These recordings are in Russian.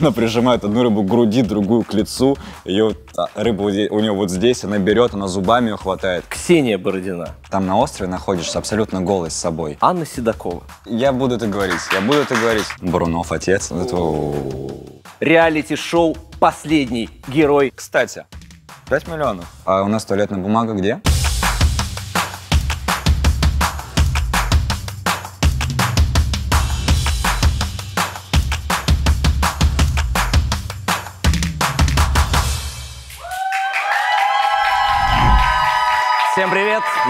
Она прижимает одну рыбу к груди, другую к лицу. Ее а, рыба у нее вот здесь, она берет, она зубами ее хватает. Ксения Бородина. Там на острове находишься абсолютно голый с собой. Анна Седокова. Я буду это говорить, я буду это говорить. Брунов отец. Реалити-шоу «Последний герой». Кстати, 5 миллионов. А у нас туалетная бумага где?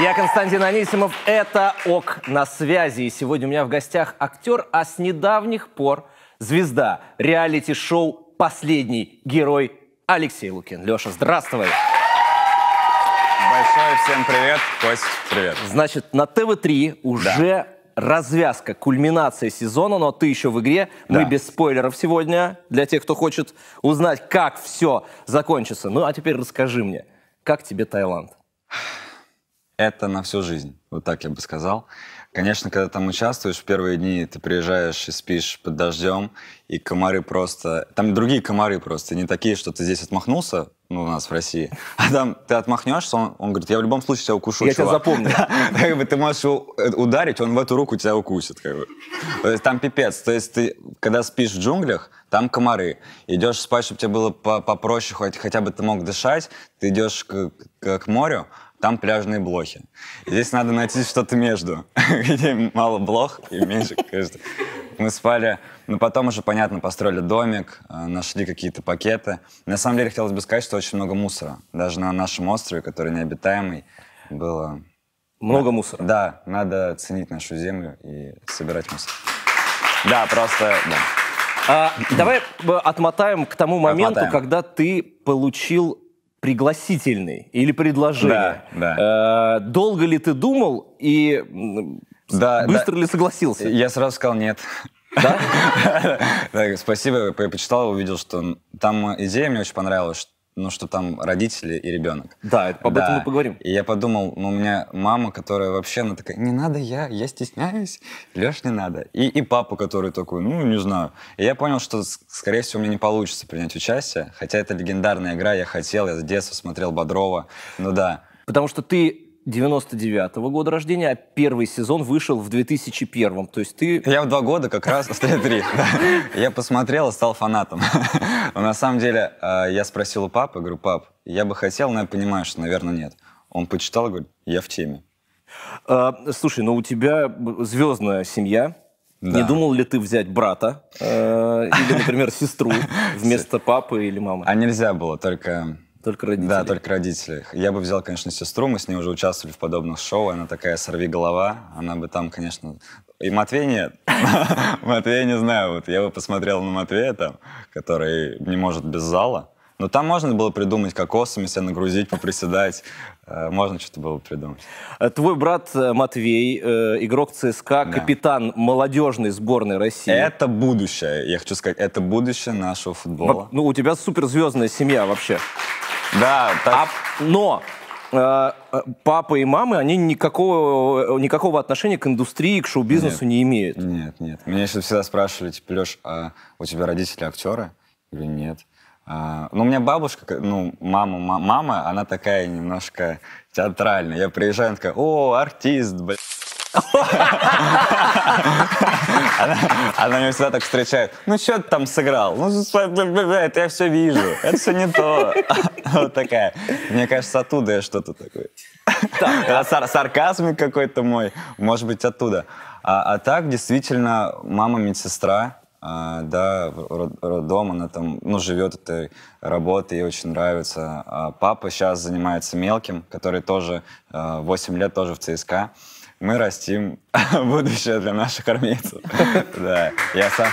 Я Константин Анисимов, это ОК на связи. И сегодня у меня в гостях актер, а с недавних пор звезда реалити-шоу «Последний герой» Алексей Лукин. Леша, здравствуй! Большое всем привет, Кость, привет. Значит, на ТВ-3 уже да. развязка, кульминация сезона, но ты еще в игре. Да. Мы без спойлеров сегодня, для тех, кто хочет узнать, как все закончится. Ну, а теперь расскажи мне, как тебе Таиланд? это на всю жизнь, вот так я бы сказал. Конечно, когда там участвуешь, в первые дни ты приезжаешь и спишь под дождем, и комары просто... Там другие комары просто, не такие, что ты здесь отмахнулся, ну, у нас в России, а там ты отмахнешься, он, он говорит, я в любом случае тебя укушу, Я чувак. тебя запомню. ты можешь э, ударить, он в эту руку тебя укусит, там пипец. То есть ты, когда спишь в джунглях, там комары. Идешь спать, чтобы тебе было попроще, хоть, хотя бы ты мог дышать, ты идешь к морю, там пляжные блохи. Здесь надо найти что-то между, где мало блох и меньше, конечно. Мы спали, но ну, потом уже, понятно, построили домик, э, нашли какие-то пакеты. На самом деле, хотелось бы сказать, что очень много мусора. Даже на нашем острове, который необитаемый, было... Много мусора? Да, надо ценить нашу землю и собирать мусор. Да, просто... Да. А, давай э, отмотаем к тому моменту, отмотаем. когда ты получил пригласительный или предложение. Да, да. Э, долго ли ты думал и да, быстро да. ли согласился? Я сразу сказал нет. Да? Спасибо, я почитал, увидел, что там идея мне очень понравилась, ну, что там родители и ребенок. Да, об да. этом мы поговорим. И я подумал, ну, у меня мама, которая вообще, она такая, не надо я, я стесняюсь, Леш, не надо. И, и папа, который такой, ну, не знаю. И я понял, что, скорее всего, мне не получится принять участие, хотя это легендарная игра, я хотел, я с детства смотрел Бодрова, ну да. Потому что ты 99 -го года рождения, а первый сезон вышел в 2001. То есть ты... Я в два года как раз, в три. Я посмотрел и стал фанатом. На самом деле, а, я спросил у папы, говорю, пап, я бы хотел, но я понимаю, что, наверное, нет. Он почитал, говорит, я в теме. А, слушай, ну у тебя звездная семья, Не думал ли ты взять брата э, или, например, сестру вместо папы или мамы? А нельзя было, только только родители. Да, только родители. Я бы взял, конечно, сестру, мы с ней уже участвовали в подобных шоу, она такая сорви голова, она бы там, конечно... И Матвей нет. Матвея не знаю, вот я бы посмотрел на Матвея там, который не может без зала. Но там можно было придумать кокосами себя нагрузить, поприседать. Э, можно что-то было придумать. Э, твой брат э, Матвей, игрок ЦСКА, да. капитан молодежной сборной России. Это будущее, я хочу сказать, это будущее нашего футбола. Ну, у тебя суперзвездная семья вообще. Да, так... а, но э, э, папа и мамы, они никакого, э, никакого отношения к индустрии, к шоу-бизнесу не имеют. Нет, нет. Меня всегда спрашивали, типа, Леш, а у тебя родители актеры? Я говорю, нет. А, ну, у меня бабушка, ну, мама, мама, она такая немножко театральная. Я приезжаю, она такая, о, артист, блядь она, она меня всегда так встречает. Ну, что ты там сыграл? Ну, это я все вижу. Это все не то. вот такая. Мне кажется, оттуда я что-то такое. Да. Сар сарказм какой-то мой. Может быть, оттуда. А, а так, действительно, мама медсестра. А, да, роддом, она там, ну, живет этой работой, ей очень нравится. А папа сейчас занимается мелким, который тоже 8 а, лет тоже в ЦСКА мы растим будущее для наших армейцев. Да, я сам...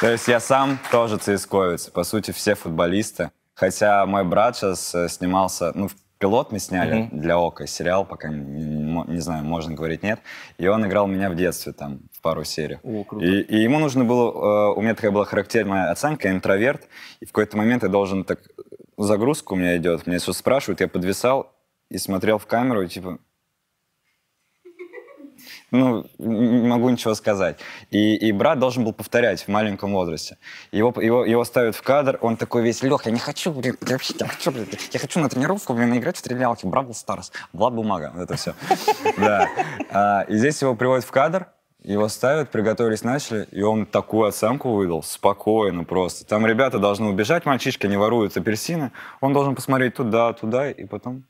То есть я сам тоже цисковец, по сути, все футболисты. Хотя мой брат сейчас э, снимался, ну, пилот мы сняли mm-hmm. для ОКО сериал, пока не, не знаю, можно говорить нет. И он играл меня в детстве там в пару серий. О, круто. И, и ему нужно было, э, у меня такая была характерная оценка, интроверт. И в какой-то момент я должен так, э, загрузка у меня идет, Мне все спрашивают, я подвисал и смотрел в камеру, и, типа, ну, не могу ничего сказать. И, и брат должен был повторять в маленьком возрасте. Его, его, его ставят в кадр, он такой весь "Лех, я не хочу, блин, я вообще не хочу, блин, я хочу на тренировку, блин, играть в стрелялки, Бравл Старс, Влад Бумага, это все. Да. А, и здесь его приводят в кадр, его ставят, приготовились, начали, и он такую оценку выдал, спокойно просто. Там ребята должны убежать, мальчишки не воруют апельсины, он должен посмотреть туда, туда, и потом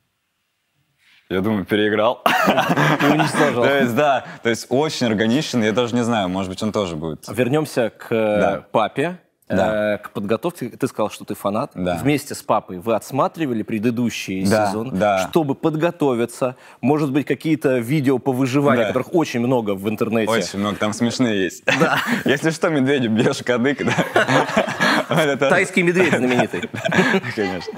я думаю, переиграл. Уничтожил. То есть, да, то есть очень органичен. Я даже не знаю, может быть, он тоже будет. Вернемся к э, папе. Да. Э, к подготовке ты сказал, что ты фанат. Да. Вместе с папой вы отсматривали предыдущие да, сезоны, да. чтобы подготовиться. Может быть, какие-то видео по выживанию, да. которых очень много в интернете. Очень много, там смешные есть. Да. Если что, медведю бьешь кадык. Тайский медведь знаменитый. Конечно.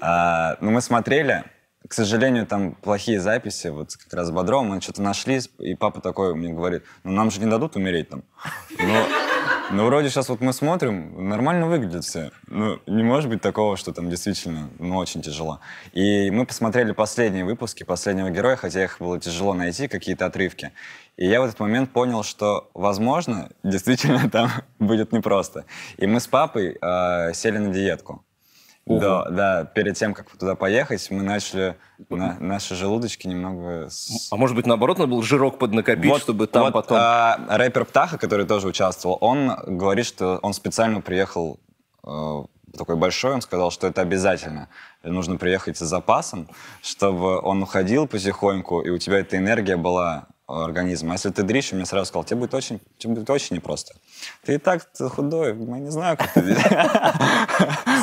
А, ну, мы смотрели к сожалению, там плохие записи, вот как раз с Бодровым, мы что-то нашли, и папа такой мне говорит, ну нам же не дадут умереть там. Но, ну, но ну, вроде сейчас вот мы смотрим, нормально выглядят все. Ну, не может быть такого, что там действительно, ну, очень тяжело. И мы посмотрели последние выпуски «Последнего героя», хотя их было тяжело найти, какие-то отрывки. И я в этот момент понял, что, возможно, действительно там будет непросто. И мы с папой э, сели на диетку. Да, да, перед тем, как туда поехать, мы начали на, наши желудочки немного... С... А может быть, наоборот, надо было жирок поднакопить, вот, чтобы там вот, потом... А, рэпер Птаха, который тоже участвовал, он говорит, что он специально приехал э, такой большой, он сказал, что это обязательно. Нужно приехать с запасом, чтобы он уходил потихоньку, и у тебя эта энергия была э, организма. А если ты дришь, он мне сразу сказал, тебе будет очень, тебе будет очень непросто. Ты и так худой, мы не знаем, как ты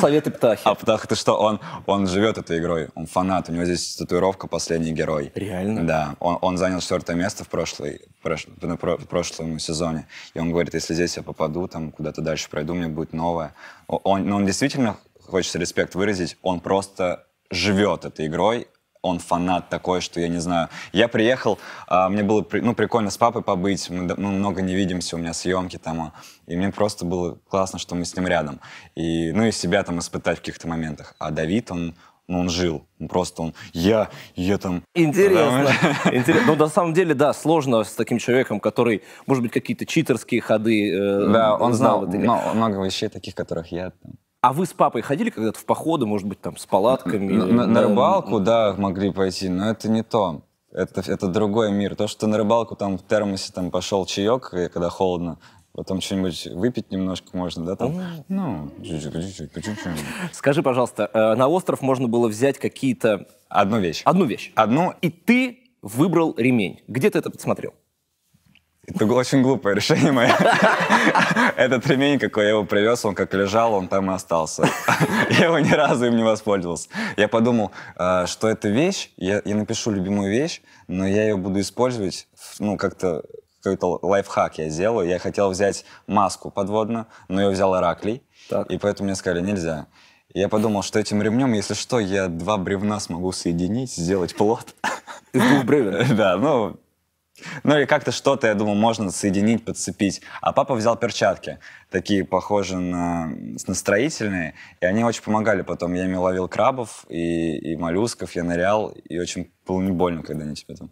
Советы Птахи. А Птах, ты что, он, он живет этой игрой, он фанат, у него здесь татуировка «Последний герой». Реально? Да, он, он занял четвертое место в, прошлой, прош, в прошлом сезоне, и он говорит, если здесь я попаду, там куда-то дальше пройду, мне будет новое. Он, ну, он действительно, хочется респект выразить, он просто живет этой игрой, он фанат такой, что я не знаю. Я приехал, а, мне было ну, прикольно с папой побыть, мы, мы много не видимся, у меня съемки там, а, и мне просто было классно, что мы с ним рядом. И, ну и себя там испытать в каких-то моментах. А Давид, он, ну, он жил. Просто он, я, я там... Интересно. Интересно. Ну, на самом деле, да, сложно с таким человеком, который, может быть, какие-то читерские ходы э, Да, он знал, знал много вещей таких, которых я там, а вы с папой ходили когда-то в походы, может быть, там, с палатками? На, на, на рыбалку, да, могли пойти, но это не то. Это, это другой мир. То, что на рыбалку там в термосе там пошел чаек, когда холодно, потом что-нибудь выпить немножко можно, да, там, ну, чуть-чуть, чуть-чуть. Скажи, пожалуйста, э, на остров можно было взять какие-то... Одну вещь. Одну вещь. Одну. И ты выбрал ремень. Где ты это подсмотрел? Это очень глупое решение мое. Этот ремень, какой я его привез, он как лежал, он там и остался. Я его ни разу им не воспользовался. Я подумал, а, что это вещь, я, напишу любимую вещь, но я ее буду использовать, ну, как-то какой-то лайфхак я сделаю. Я хотел взять маску подводную, но я взял Ираклий, и поэтому мне сказали, нельзя. Я подумал, что этим ремнем, если что, я два бревна смогу соединить, сделать плод. Из двух бревен? Да, ну, ну и как-то что-то, я думаю, можно соединить, подцепить. А папа взял перчатки, такие похожие на, на строительные, и они очень помогали потом. Я ими ловил крабов и, и моллюсков, я нырял, и очень было не больно, когда они тебе там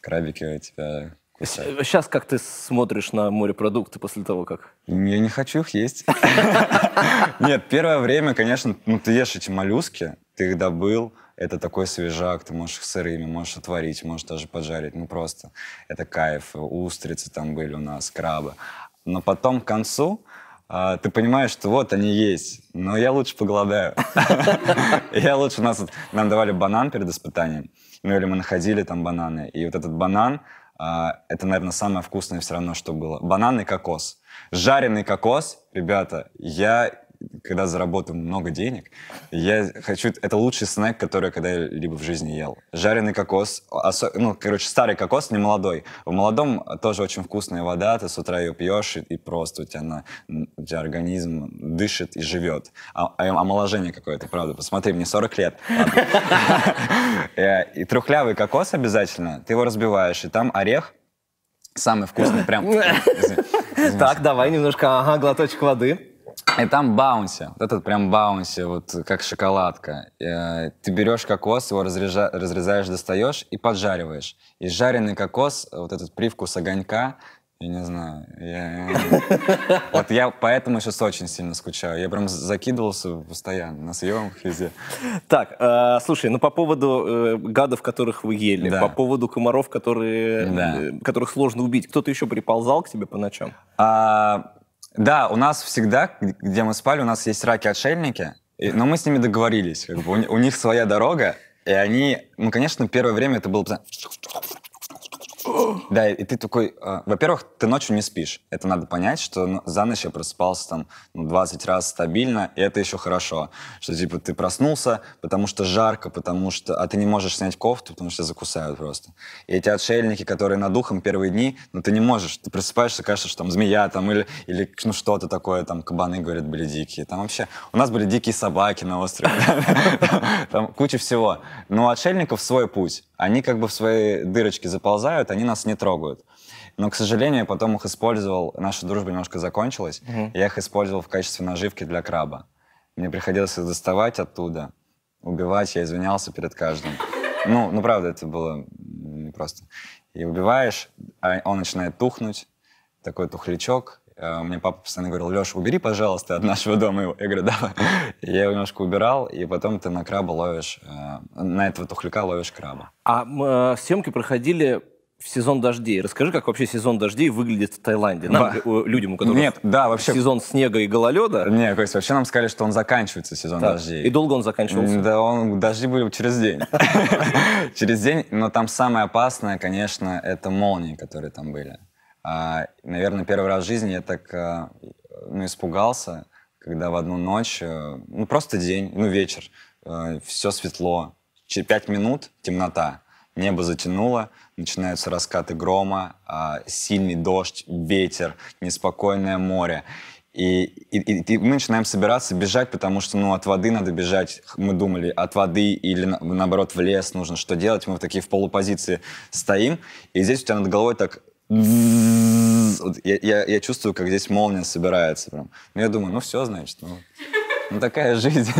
крабики тебя кусают. Сейчас как ты смотришь на морепродукты после того, как? Я не хочу их есть. Нет, первое время, конечно, ну ты ешь эти моллюски, ты их добыл, это такой свежак, ты можешь их сырыми, можешь отварить, можешь даже поджарить, ну просто это кайф. Устрицы там были у нас, крабы. Но потом к концу а, ты понимаешь, что вот они есть, но я лучше поголодаю. Я лучше, у нас нам давали банан перед испытанием, ну или мы находили там бананы, и вот этот банан, а, это, наверное, самое вкусное все равно, что было. Банан и кокос. Жареный кокос, ребята, я когда заработаю много денег, я хочу... Это лучший снэк, который я когда-либо в жизни ел. Жареный кокос, осо... ну, короче, старый кокос, не молодой. В молодом тоже очень вкусная вода, ты с утра ее пьешь, и, и просто у тебя, на... у тебя организм дышит и живет. А, а, а, омоложение какое-то, правда. Посмотри, мне 40 лет. Э, и трухлявый кокос обязательно, ты его разбиваешь, и там орех, Самый вкусный, прям. Так, давай немножко, ага, глоточек воды. И там баунси, вот этот прям баунси, вот как шоколадка. Э, ты берешь кокос, его разрежа, разрезаешь, достаешь и поджариваешь. И жареный кокос, вот этот привкус огонька, я не знаю. Я... Вот я поэтому сейчас очень сильно скучаю. Я прям закидывался постоянно на съемках физе. Так, э, слушай, ну по поводу э, гадов, которых вы ели, да. по поводу комаров, которые, да. э, которых сложно убить. Кто-то еще приползал к тебе по ночам? А, да, у нас всегда, где мы спали, у нас есть раки-отшельники, но мы с ними договорились, как бы у, у них своя дорога, и они, ну, конечно, первое время это было да, и ты такой... А, во-первых, ты ночью не спишь. Это надо понять, что ну, за ночь я просыпался там 20 ну, раз стабильно, и это еще хорошо. Что, типа, ты проснулся, потому что жарко, потому что... А ты не можешь снять кофту, потому что закусают просто. И эти отшельники, которые над духом первые дни, ну, ты не можешь. Ты просыпаешься, кажется, что там змея там или, или ну, что-то такое, там, кабаны, говорят, были дикие. Там вообще... У нас были дикие собаки на острове. Там куча всего. Но отшельников свой путь. Они как бы в свои дырочки заползают, они нас не трогают. Но, к сожалению, потом их использовал, наша дружба немножко закончилась, угу. я их использовал в качестве наживки для краба. Мне приходилось их доставать оттуда, убивать, я извинялся перед каждым. Ну, ну правда, это было непросто. И убиваешь, а он начинает тухнуть, такой тухлячок, э, мне папа постоянно говорил, Леш, убери, пожалуйста, от нашего дома. его". Я говорю, давай. Я его немножко убирал, и потом ты на краба ловишь, э, на этого тухляка ловишь краба. А э, съемки проходили в сезон дождей. Расскажи, как вообще сезон дождей выглядит в Таиланде? Нам, людям, у которых Нет, да, вообще... сезон снега и гололеда. Нет, Кость, вообще нам сказали, что он заканчивается, сезон так. дождей. И долго он заканчивался? Да, он, дожди были через день. Через день, но там самое опасное, конечно, это молнии, которые там были. А, наверное, первый раз в жизни я так а, ну, испугался, когда в одну ночь, э, ну просто день, ну вечер, э, все светло, через пять минут темнота. Небо затянуло, начинаются раскаты грома, а, сильный дождь, ветер, неспокойное море. И, и, и, мы начинаем собираться бежать, потому что ну, от воды надо бежать. Мы думали, от воды или на, наоборот в лес нужно что делать. Мы в такие в полупозиции стоим, и здесь у тебя над головой так... Я, я, я чувствую, как здесь молния собирается. Прям. Ну, я думаю, ну все, значит, ну, ну такая жизнь.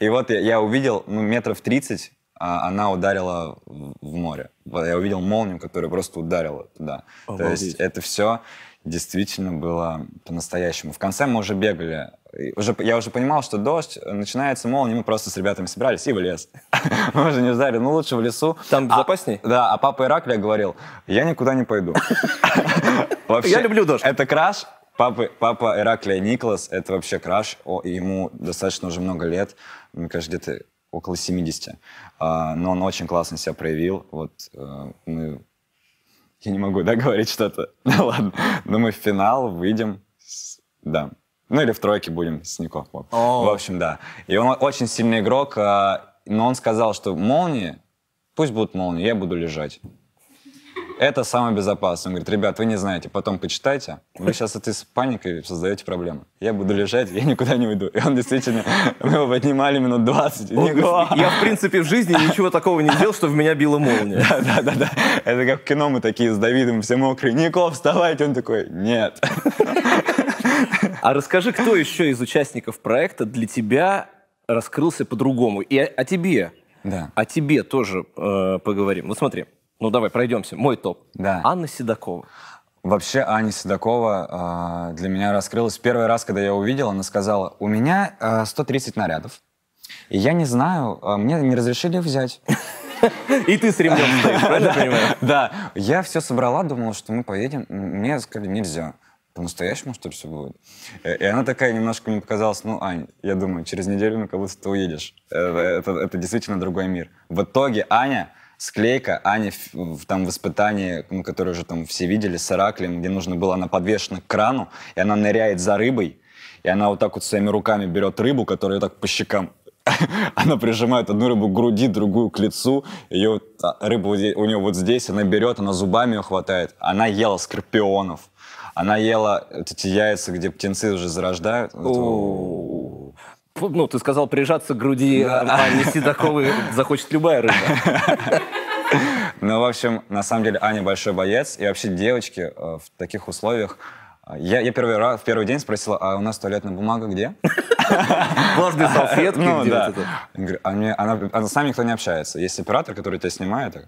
И вот я, увидел метров 30 а она ударила в море. Я увидел молнию, которая просто ударила туда. Обалдеть. То есть это все действительно было по-настоящему. В конце мы уже бегали. Уже, я уже понимал, что дождь, э, начинается молния, мы просто с ребятами собирались и в лес. Мы уже не ждали, ну лучше в лесу. Там а, безопаснее? Да, а папа Ираклия говорил, я никуда не пойду. Я люблю дождь. Это краш, Папа, папа Ираклия Николас, это вообще краш, ему достаточно уже много лет, мне кажется, где-то около 70. А, но он очень классно себя проявил. Вот э, мы... Я не могу, да, говорить что-то? Да ну ладно. Но мы в финал выйдем, с... да. Ну или в тройке будем с Нико. Oh. В общем, да. И он очень сильный игрок, а, но он сказал, что молнии, пусть будут молнии, я буду лежать это самое безопасное. Он говорит, ребят, вы не знаете, потом почитайте. Вы сейчас этой паникой создаете проблемы. Я буду лежать, я никуда не уйду. И он действительно, мы его поднимали минут 20. Он, говорит, я, в принципе, в жизни ничего такого не делал, что в меня била молния. Да, да, да, да. Это как в кино мы такие с Давидом все мокрые. Ников, вставайте. Он такой, нет. А расскажи, кто еще из участников проекта для тебя раскрылся по-другому? И о, о тебе. Да. О тебе тоже э, поговорим. Вот смотри, ну давай, пройдемся. Мой топ. Да. Анна Седокова. Вообще Аня Седокова э, для меня раскрылась. Первый раз, когда я увидел, она сказала, у меня э, а, 130 нарядов. И я не знаю, э, мне не разрешили взять. И ты с ремнем стоишь, правильно понимаю? Да. Я все собрала, думала, что мы поедем. Мне сказали, нельзя. По-настоящему, что ли, все будет? Э, и она такая немножко мне показалась, ну, Ань, я думаю, через неделю, ну, как будто ты уедешь. Это, это, это действительно другой мир. В итоге Аня склейка, а не в, там в испытании, ну, которое уже там все видели с Ираклием, где нужно было, она подвешена к крану, и она ныряет за рыбой, и она вот так вот своими руками берет рыбу, которая так по щекам она прижимает одну рыбу к груди, другую к лицу. Ее вот, а, рыба у нее вот здесь, она берет, она зубами ее хватает. Она ела скорпионов. Она ела вот э, эти яйца, где птенцы уже зарождают ну, ты сказал, прижаться к груди да. Ани Седоковой захочет любая рыба. Ну, в общем, на самом деле Аня большой боец. И вообще девочки э, в таких условиях... Э, я, я первый раз, в первый день спросила, а у нас туалетная бумага где? Влажные салфетки, ну где? да. А она, она, с нами никто не общается. Есть оператор, который тебя снимает. Я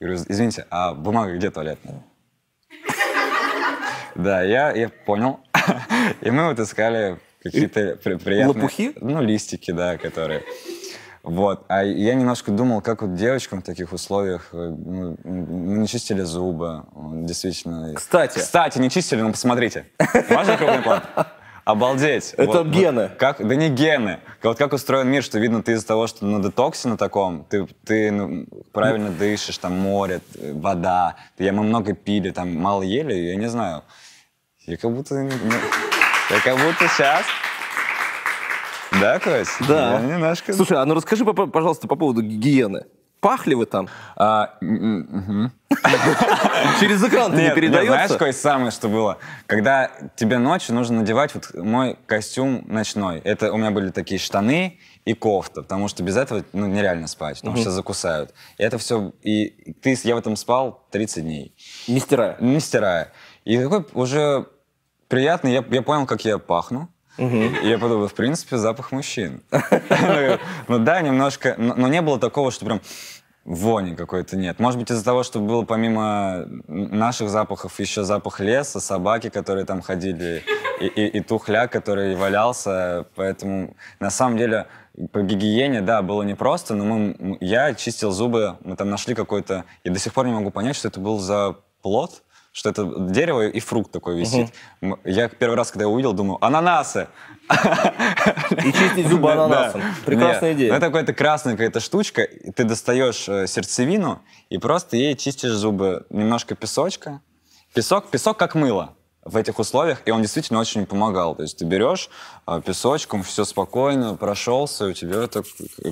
говорю, извините, а бумага где туалетная? Да, я, я понял. И мы вот искали какие-то приятные... Лопухи? Ну, листики, да, которые... Вот. А я немножко думал, как вот девочкам в таких условиях мы э, ну, не чистили зубы, действительно. Кстати. Кстати, не чистили, но посмотрите. Важный крупный план? Обалдеть. Это вот, гены. Вот, как, да не гены. Вот как устроен мир, что видно, ты из-за того, что на детоксе на таком, ты, ты ну, правильно дышишь, там море, э, вода. Я, мы много пили, там мало ели, я не знаю. Я как будто... Ну, я как будто сейчас. Да, Кость? Да. Я немножко... Слушай, а ну расскажи, пожалуйста, по поводу гигиены. Пахли вы там? А, Через экран ты не передается? знаешь, какое самое, что было? Когда тебе ночью нужно надевать вот мой костюм ночной. Это у меня были такие штаны и кофта, потому что без этого ну, нереально спать, потому что закусают. И это все... И ты, я в этом спал 30 дней. Не стирая? Не стирая. И такой уже Приятный, Я, я понял, как я пахну. И я подумал, в принципе, запах мужчин. Ну, ну да, немножко, но не было такого, что прям вони какой-то нет. Может быть, из-за того, что было помимо наших запахов еще запах леса, собаки, которые там ходили, и, и, и тухля, который валялся. Поэтому на самом деле по гигиене, да, было непросто, но мы, я чистил зубы, мы там нашли какой-то... Я до сих пор не могу понять, что это был за плод, что это дерево и фрукт такой висит. Угу. Я первый раз, когда я увидел, думаю, ананасы! И чистить зубы ананасом. Прекрасная Нет. идея. Ну, это какая-то красная какая-то штучка, ты достаешь э, сердцевину и просто ей чистишь зубы. Немножко песочка. Песок, песок как мыло в этих условиях, и он действительно очень помогал. То есть ты берешь а, песочком, все спокойно, прошелся, и у тебя это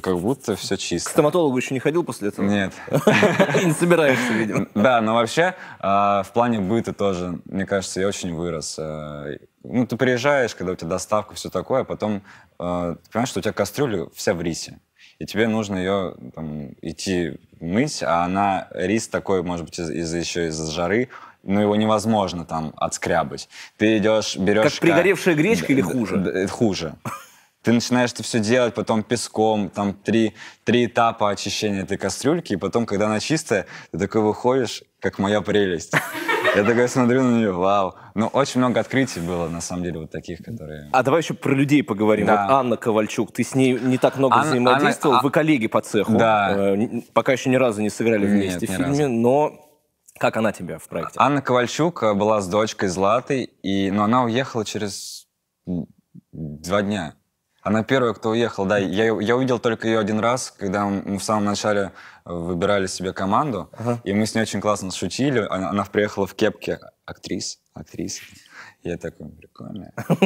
как будто все чисто. К стоматологу еще не ходил после этого? Нет. не собираешься, видимо. Да, но вообще а, в плане быта тоже, мне кажется, я очень вырос. А, ну, ты приезжаешь, когда у тебя доставка, все такое, а потом ты понимаешь, что у тебя кастрюля вся в рисе и тебе нужно ее там, идти мыть, а она рис такой, может быть, из-за еще из-за жары, ну, его невозможно там отскрябать. Ты идешь, берешь... Как пригоревшая гречка или хуже? Э, хуже. Ты начинаешь это все делать, потом песком, там три, три этапа очищения этой кастрюльки, и потом, когда она чистая, ты такой выходишь, как моя прелесть. Я такой смотрю на нее, вау. Ну, очень много открытий было, на самом деле, вот таких, которые... А давай еще про людей поговорим. Да. Вот Анна Ковальчук, ты с ней не так много Анна, взаимодействовал, Анна, а вы коллеги по цеху. Да. Э, пока еще ни разу не сыграли вместе Нет, в фильме, но как она тебе в проекте? Анна Ковальчук э, была с дочкой Златой, и, но ну, она уехала через два дня. Она первая, кто уехал, да. Я, я увидел только ее один раз, когда мы в самом начале э, выбирали себе команду, Uh -huh. и мы с ней очень классно шутили. Она, она приехала в кепке актрис, актрис. Я такой, прикольно.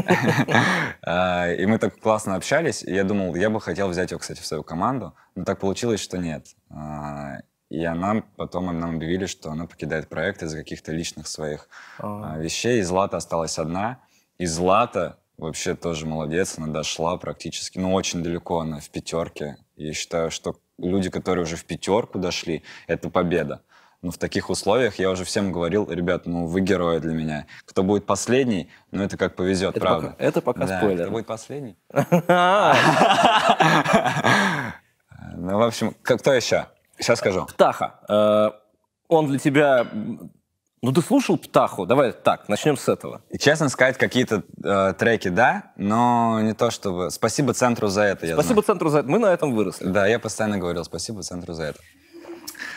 А, и мы так классно общались, и я думал, я бы хотел взять ее, кстати, в свою команду, но так получилось, что нет. А, и она потом нам объявили, что она покидает проект из-за каких-то личных своих а. а. вещей. И Злата осталась одна. И Злата вообще тоже молодец, она дошла практически, ну, очень далеко она в пятерке. Я считаю, что люди, которые уже в пятерку дошли, это победа. Но в таких условиях я уже всем говорил, ребят, ну вы герои для меня. Кто будет последний, ну это как повезет, это правда. Пока, это пока да, спойлер. Кто будет последний? Ну, в общем, кто еще? Сейчас скажу. Птаха. Э, он для тебя... Ну, ты слушал «Птаху»? Давай так, начнем с этого. И Честно сказать, какие-то э, треки, да, но не то чтобы... Спасибо центру за это, я Спасибо знаю. центру за это. Мы на этом выросли. Да, я постоянно говорил спасибо центру за это.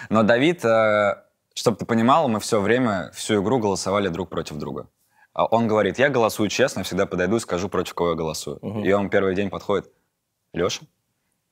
Но Давид, э, чтобы ты понимал, мы все время, всю игру голосовали друг против друга. А он говорит, я голосую честно, всегда подойду и скажу, против кого я голосую. Угу. И он первый день подходит, Леша,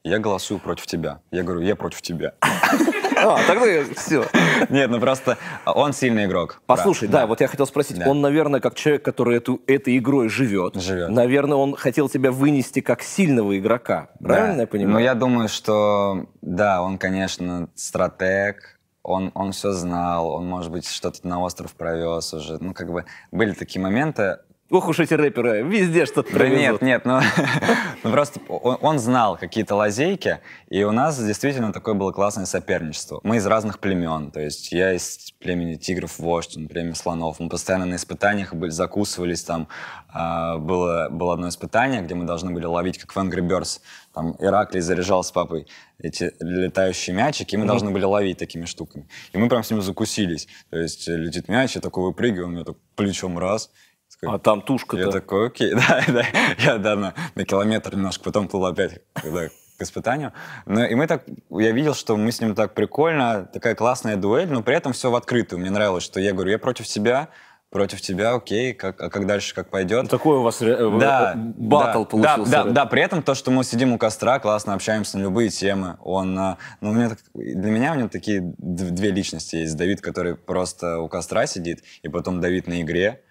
я голосую против тебя. Я говорю, я против тебя. А, тогда все. Нет, ну просто он сильный игрок. Послушай, да, вот я хотел спросить, он, наверное, как человек, который эту, этой игрой живет, живет, наверное, он хотел тебя вынести как сильного игрока, правильно я понимаю? Ну, я думаю, что, да, он, конечно, стратег, он, он все знал, он, может быть, что-то на остров провез уже. Ну, как бы были такие моменты, Ох уж эти рэперы, везде что-то Да нет, нет, ну, ну просто он, он знал какие-то лазейки, и у нас действительно такое было классное соперничество. Мы из разных племен, то есть я из племени тигров вождь, он племя слонов. Мы постоянно на испытаниях были, закусывались, там э, было, было одно испытание, где мы должны были ловить, как в Angry Birds, там Ираклий заряжал с папой эти летающие мячики, и мы mm-hmm. должны были ловить такими штуками. И мы прям с ним закусились. То есть летит мяч, я такой выпрыгиваю, у меня так плечом раз — такой, а там тушка-то? Я такой, окей, да, да. Я, да, на, на километр немножко потом плыл опять, когда к испытанию. Ну, и мы так, я видел, что мы с ним так прикольно, такая классная дуэль, но при этом все в открытую. Мне нравилось, что я говорю, я против себя, против тебя, окей, как, а как дальше, как пойдет. Ну, такой у вас ре- э, да, э, батл да, получился. Да, да, да, при этом то, что мы сидим у костра, классно общаемся на любые темы. Он, э, ну, у меня, для меня у него такие две личности есть. Давид, который просто у костра сидит, и потом Давид на игре,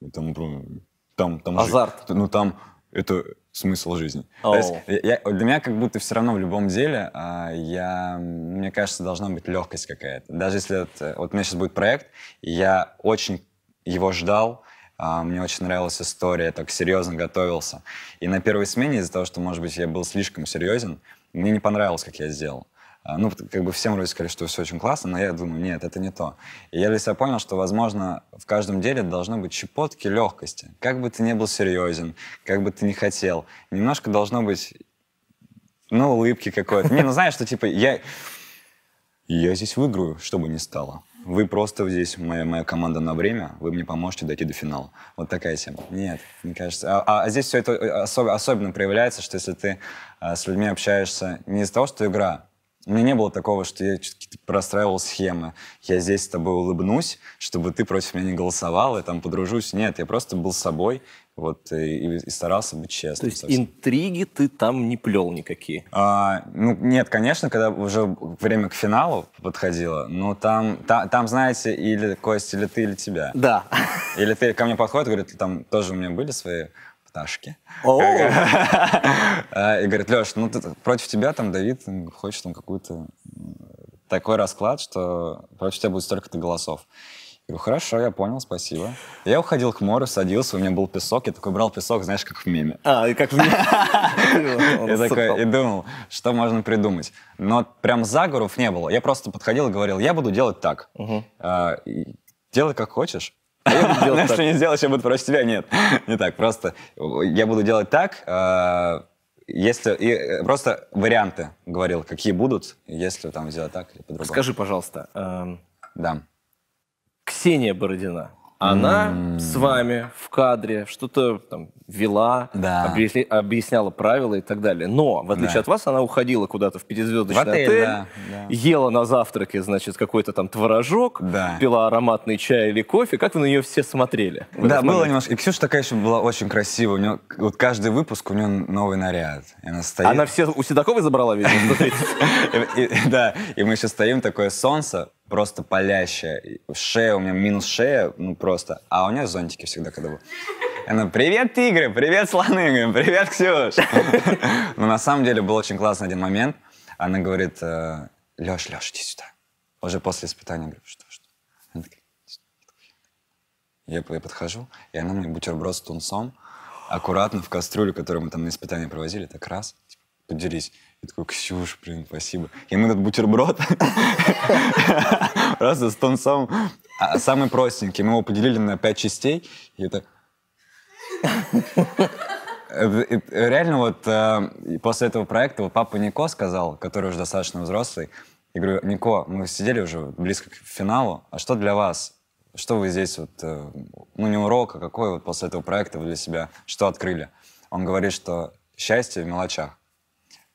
ну, там, там, там Азарт. Же, ну, там это смысл жизни. Oh. То есть, я, я, для меня как будто все равно в любом деле, а, я, мне кажется, должна быть легкость какая-то. Даже если это, вот у меня сейчас будет проект, я очень его ждал, а, мне очень нравилась история, я так серьезно готовился. И на первой смене из-за того, что, может быть, я был слишком серьезен, мне не понравилось, как я сделал. А, ну, как бы всем люди сказали, что все очень классно, но я думаю, нет, это не то. И я для себя понял, что, возможно, в каждом деле должны быть щепотки легкости. Как бы ты ни был серьезен, как бы ты ни хотел, немножко должно быть, ну, улыбки какой-то. Не, ну, знаешь, что, типа, я... Я здесь выиграю, чтобы не стало. Вы просто здесь, моя, моя команда на время, вы мне поможете дойти до финала. Вот такая тема. Нет, мне кажется. А, а, а здесь все это э, особо особенно проявляется, что если ты а, с людьми общаешься не из-за того, что игра, у меня не было такого, что я простраивал схемы. Я здесь с тобой улыбнусь, чтобы ты против меня не голосовал, и там подружусь. Нет, я просто был собой, вот, э, и, и старался быть честным. То есть совсем. интриги ты там не плел никакие? А, ну, нет, конечно, когда уже время к финалу подходило, но там, та, там знаете, или, Кость, или ты, или тебя. Да. Или ты ко мне подходит, говорит, там тоже у меня были свои Наташке. Э, и говорит, Леш, ну против тебя там Давид хочет там какую-то такой расклад, что против тебя будет столько-то голосов. Я говорю, хорошо, я понял, спасибо. Я уходил к морю, садился, у меня был песок, я такой брал песок, знаешь, как в меме. А, как в меме. Я такой и думал, что можно придумать. Но прям заговоров не было. Я просто подходил и говорил, я буду делать так. Э, делай как хочешь. А я буду делать Если не сделаешь, я буду против тебя. Нет, не так. Просто э, я буду делать так, э, если и э, просто варианты говорил, какие будут, если там сделать так или по-другому. Скажи, пожалуйста. Эм, да. Ксения Бородина она mm. с вами в кадре что-то там вела, да. объясня, объясняла правила и так далее. Но, в отличие да. от вас, она уходила куда-то в пятизвездочный в отель, отель да. ела на завтраке, значит, какой-то там творожок, да. пила ароматный чай или кофе. Как вы на нее все смотрели? Да, было немножко. И Ксюша такая еще была очень красивая. У нее вот каждый выпуск у нее новый наряд. И она, стоит... она все у Седоковой забрала, видимо, Да, и мы еще стоим, такое солнце, просто палящая. Шея у меня, минус шея, ну просто. А у нее зонтики всегда, когда был. Она, привет, тигры, привет, слоны, привет, Ксюш. Но на самом деле был очень классный один момент. Она говорит, э, Леш, Леш, иди сюда. Уже после испытания, говорю, что, что? Она такая, я, я подхожу, и она мне бутерброд с тунцом аккуратно в кастрюлю, которую мы там на испытания провозили, так раз, типа, поделись. Я такой, Ксюш, блин, спасибо. И мы этот бутерброд просто с тунцом, самый простенький, мы его поделили на пять частей, и это... Реально вот э, после этого проекта вот папа Нико сказал, который уже достаточно взрослый, я говорю, Нико, мы сидели уже близко к финалу, а что для вас? Что вы здесь вот, э, ну не урок, а какой вот после этого проекта вы для себя, что открыли? Он говорит, что счастье в мелочах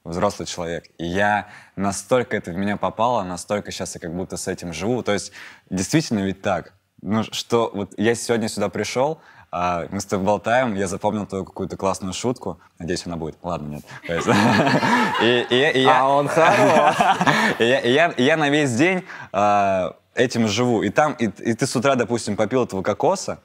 взрослый человек. И я настолько это в меня попало, настолько сейчас я как будто с этим живу. То есть действительно ведь так. Ну, что вот я сегодня сюда пришел, а, мы с тобой болтаем, я запомнил твою какую-то классную шутку. Надеюсь, она будет. Ладно, нет. А он хорош. Я на весь день а, этим живу. И там, и ты с утра, допустим, попил этого кокоса,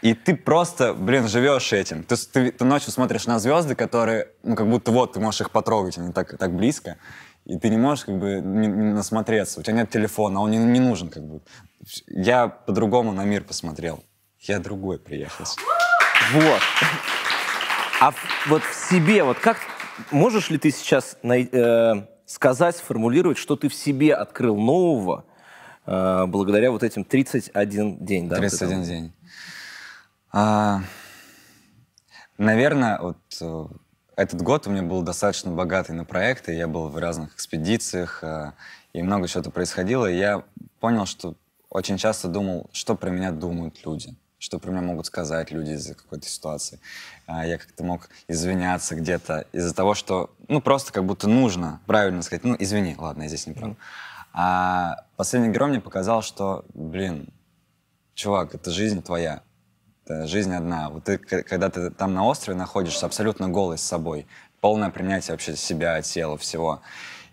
и ты просто, блин, живешь этим. Ты, ты, ты ночью смотришь на звезды, которые, ну, как будто вот, ты можешь их потрогать, они так, так близко. И ты не можешь, как бы, не, не насмотреться. У тебя нет телефона, он не, не нужен, как бы. Я по-другому на мир посмотрел. Я другой приехал. Вот. А вот в себе, вот как можешь ли ты сейчас э, сказать, сформулировать, что ты в себе открыл нового э, благодаря вот этим 31 день? Да, 31 вот день. А, наверное, вот э, этот год у меня был достаточно богатый на проекты, я был в разных экспедициях, э, и много чего-то происходило, и я понял, что очень часто думал, что про меня думают люди, что про меня могут сказать люди из-за какой-то ситуации. А, я как-то мог извиняться где-то из-за того, что, ну, просто как будто нужно правильно сказать, ну, извини, ладно, я здесь не прав. А «Последний герой» мне показал, что, блин, чувак, это жизнь твоя, Э, жизнь одна. Вот ты, когда ты там на острове находишься, абсолютно голый с собой, полное принятие вообще себя, тела, всего.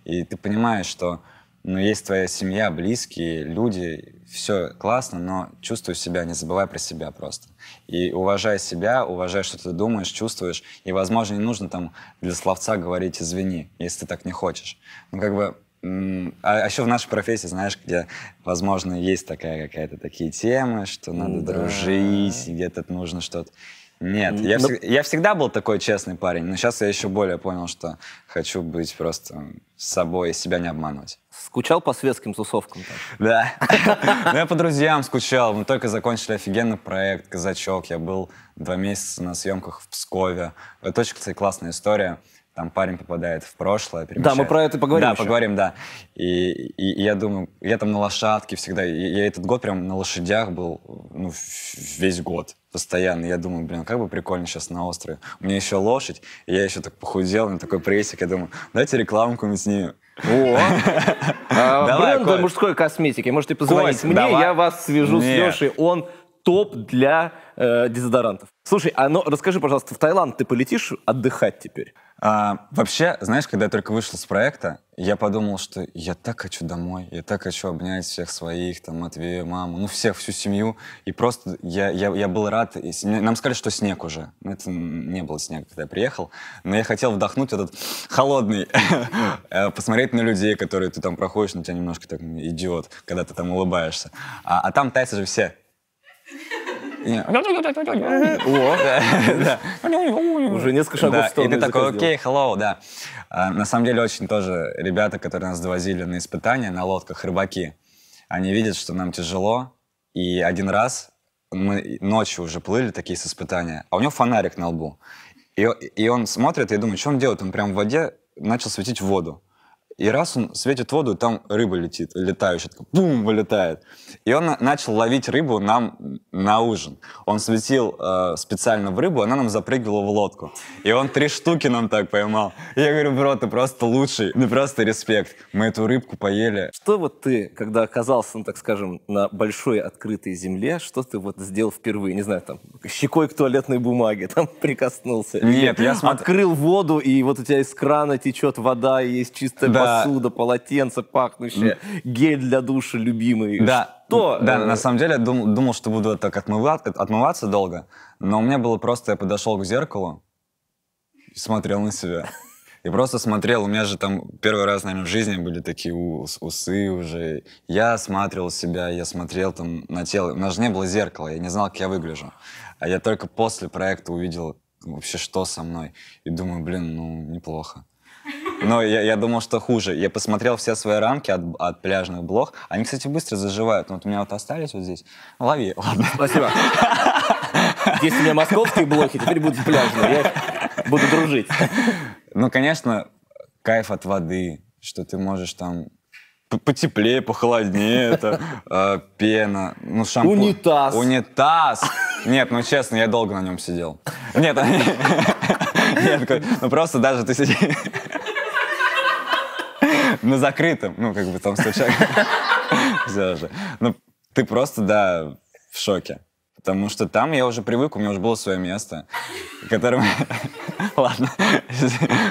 И ты понимаешь, что ну, есть твоя семья, близкие, люди, все классно, но чувствуй себя, не забывай про себя просто. И уважай себя, уважай, что ты думаешь, чувствуешь, и, возможно, не нужно там для словца говорить «извини», если ты так не хочешь. Ну, как бы а еще в нашей профессии, знаешь, где, возможно, есть такая какая-то такие темы, что надо да. дружить, где-то нужно что-то. Нет, я, но... Ну всег... я всегда был такой честный парень, но сейчас я еще более понял, что хочу быть просто собой и себя не обманывать. Скучал по светским тусовкам? Да. Но ну, я по друзьям скучал. Мы только закончили офигенный проект «Казачок». Я был два месяца на съемках в Пскове. Это очень, кстати, классная история там парень попадает в прошлое. Перемещает. Да, мы про это поговорим. Да, еще. поговорим, да. И, и, и я думаю, я там на лошадке всегда, я, этот год прям на лошадях был, ну, весь год постоянно. Я думаю, блин, как бы прикольно сейчас на острове. У меня еще лошадь, и я еще так похудел, на такой прессик. Я думаю, дайте рекламку мы с ней. О! Бренда мужской косметики. Можете позвонить мне, я вас свяжу с Лешей. Он топ для э, дезодорантов. Слушай, а ну расскажи, пожалуйста, в Таиланд ты полетишь отдыхать теперь? А, вообще, знаешь, когда я только вышел с проекта, я подумал, что я так хочу домой, я так хочу обнять всех своих, там, Матвея, маму, ну, всех, всю семью. И просто я, я, я был рад. Нам сказали, что снег уже. Ну, это не было снега, когда я приехал. Но я хотел вдохнуть этот холодный, э, посмотреть на людей, которые ты там проходишь, на тебя немножко так идиот, когда ты там улыбаешься. а, а там тайцы же все о, Уже несколько шагов в сторону. И ты такой, окей, hello, да. А, на самом деле очень тоже ребята, которые нас довозили на испытания на лодках, рыбаки, они видят, что нам тяжело. И один раз мы ночью уже плыли такие с испытания, а у него фонарик на лбу. И, и он смотрит, и думает, что он делает? Он прям в воде начал светить в воду. И раз он светит воду, там рыба летит, летающая, такая, бум, вылетает. И он начал ловить рыбу нам на ужин. Он светил э, специально в рыбу, она нам запрыгивала в лодку. И он три штуки нам так поймал. И я говорю, бро, ты просто лучший, ну просто респект. Мы эту рыбку поели. Что вот ты, когда оказался, ну так скажем, на большой открытой земле, что ты вот сделал впервые? Не знаю, там, щекой к туалетной бумаге там прикоснулся. Нет, я смотрел. Открыл воду, и вот у тебя из крана течет вода, и есть чистая да посуда, полотенце пахнущее, гель для душа любимый. Да, что? Да, э, на самом деле думал, думал, что буду так отмыва, отмываться долго, но у меня было просто, я подошел к зеркалу и смотрел на себя. И просто смотрел, у меня же там первый раз, наверное, в жизни были такие ус, усы уже. Я смотрел себя, я смотрел там на тело. У нас же не было зеркала, я не знал, как я выгляжу. А я только после проекта увидел вообще, что со мной. И думаю, блин, ну, неплохо. Но я, я думал, что хуже. Я посмотрел все свои рамки от, от пляжных блох. Они, кстати, быстро заживают. Вот у меня вот остались вот здесь. Лови, ладно. Спасибо. Здесь у меня московские блохи, теперь будут пляжные. Я буду дружить. Ну, конечно, кайф от воды, что ты можешь там потеплее, похолоднее, это э, пена, ну шампунь. Унитаз. Унитаз. Нет, ну честно, я долго на нем сидел. Нет, нет, ну просто даже ты сидишь... на закрытом, ну, как бы там 100 человек. Ну, ты просто, да, в шоке. Потому что там я уже привык, у меня уже было свое место, которым... Ладно,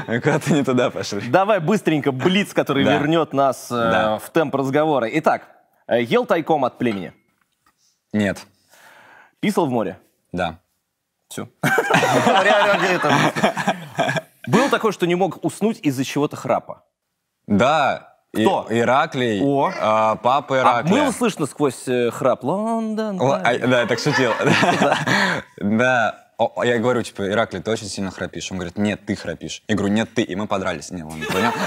куда-то не туда пошли. Давай быстренько блиц, который вернет нас э, в темп разговора. Итак, э, ел тайком от племени? Нет. Писал в море? Да. Все. Был такой, что не мог уснуть из-за чего-то храпа? Да, кто? И, Ираклий, О. А, папа а Ираклия. А было слышно сквозь э, храп «Лондон». Л- а, да, я так шутил. Да. О, я говорю, типа, Иракли, ты очень сильно храпишь. Он говорит, нет, ты храпишь. Я говорю, нет, ты. И мы подрались. Не, он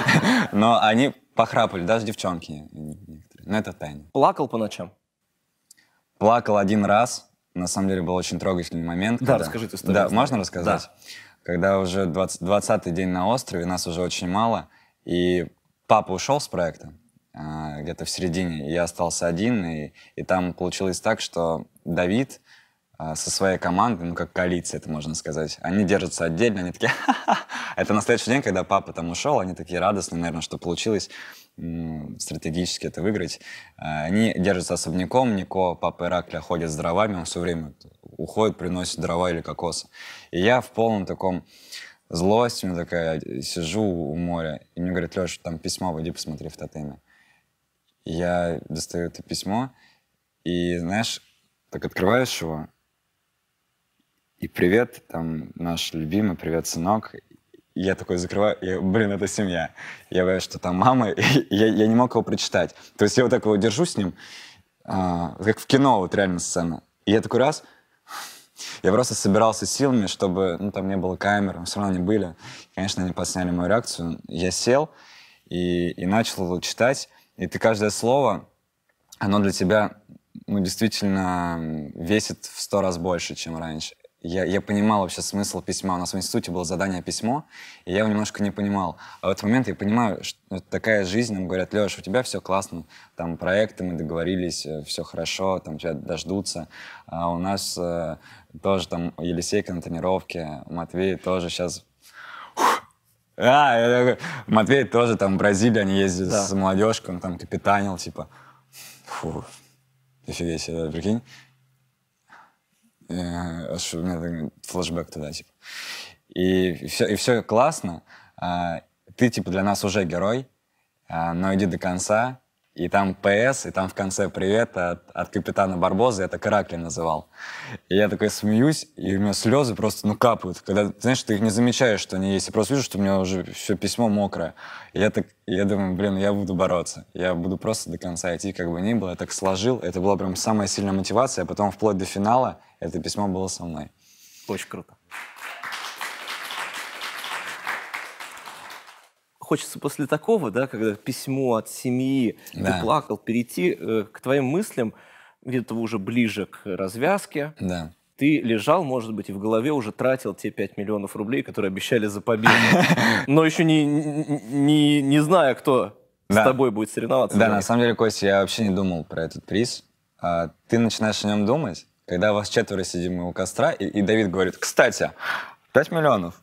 Но они похрапали, даже девчонки некоторые. Но это тайна. Плакал по ночам? Плакал один раз. На самом деле был очень трогательный момент. Да, когда... расскажи историю. Да, можно рассказать? Да. Когда уже 20, 20 день на острове, нас уже очень мало, и папа ушел с проекта а, где-то в середине, я остался один, и, и там получилось так, что Давид а, со своей командой, ну как коалиция, это можно сказать, они держатся отдельно, они такие, Ха-ха! это на следующий день, когда папа там ушел, они такие радостные, наверное, что получилось стратегически это выиграть. А, они держатся особняком, Нико, папа Иракля ходят с дровами, он все время уходит, приносит дрова или кокосы. И я в полном таком злость у меня такая, сижу у моря, и мне говорят, Леша, там письмо, выйди посмотри в тотеме. я достаю это письмо, и, знаешь, так открываешь его, и привет, там, наш любимый, привет, сынок. И я такой закрываю, и, блин, это семья. Я боюсь, что там мама, и я, я не мог его прочитать. То есть я вот так его держу с ним, а, как в кино, вот реально сцена. И я такой раз — я просто собирался силами, чтобы, ну, там не было камер, все равно они были. Конечно, они подсняли мою реакцию. Я сел и, и начал читать, и ты каждое слово, оно для тебя, ну, действительно весит в сто раз больше, чем раньше я, я понимал вообще смысл письма. У нас в институте было задание письмо, и я его немножко не понимал. А в этот момент я понимаю, что вот такая жизнь. Нам говорят, Леша, у тебя все классно, там проекты, мы договорились, э, все хорошо, там тебя дождутся. А у нас э, тоже там Елисейка на тренировке, Матвей тоже сейчас... А, я такой, Матвей тоже там в Бразилии, они ездят да. с молодежкой, он там капитанил, типа, фу, офигеть, прикинь. Э, аж у меня флешбэк туда, типа. И все, и все классно. А, ты, типа, для нас уже герой, а, но иди до конца, и там ПС, и там в конце привет от, от капитана Барбоза, это Каракли называл. И я такой смеюсь, и у меня слезы просто, ну, капают. Когда, знаешь, ты их не замечаешь, что они есть. Я просто вижу, что у меня уже все письмо мокрое. И я так, я думаю, блин, я буду бороться. Я буду просто до конца идти, как бы ни было. Я так сложил. Это была прям самая сильная мотивация. А потом вплоть до финала это письмо было со мной. Очень круто. хочется после такого, да, когда письмо от семьи, да. ты плакал, перейти э, к твоим мыслям, где-то уже ближе к развязке. Да. Ты лежал, может быть, и в голове уже тратил те 5 миллионов рублей, которые обещали за победу, но еще не, не, не зная, кто да. с тобой будет соревноваться. Да, на самом деле, Костя, я вообще не думал про этот приз. А, ты начинаешь о нем думать, когда вас четверо сидим у костра, и, и Давид говорит, кстати, 5 миллионов.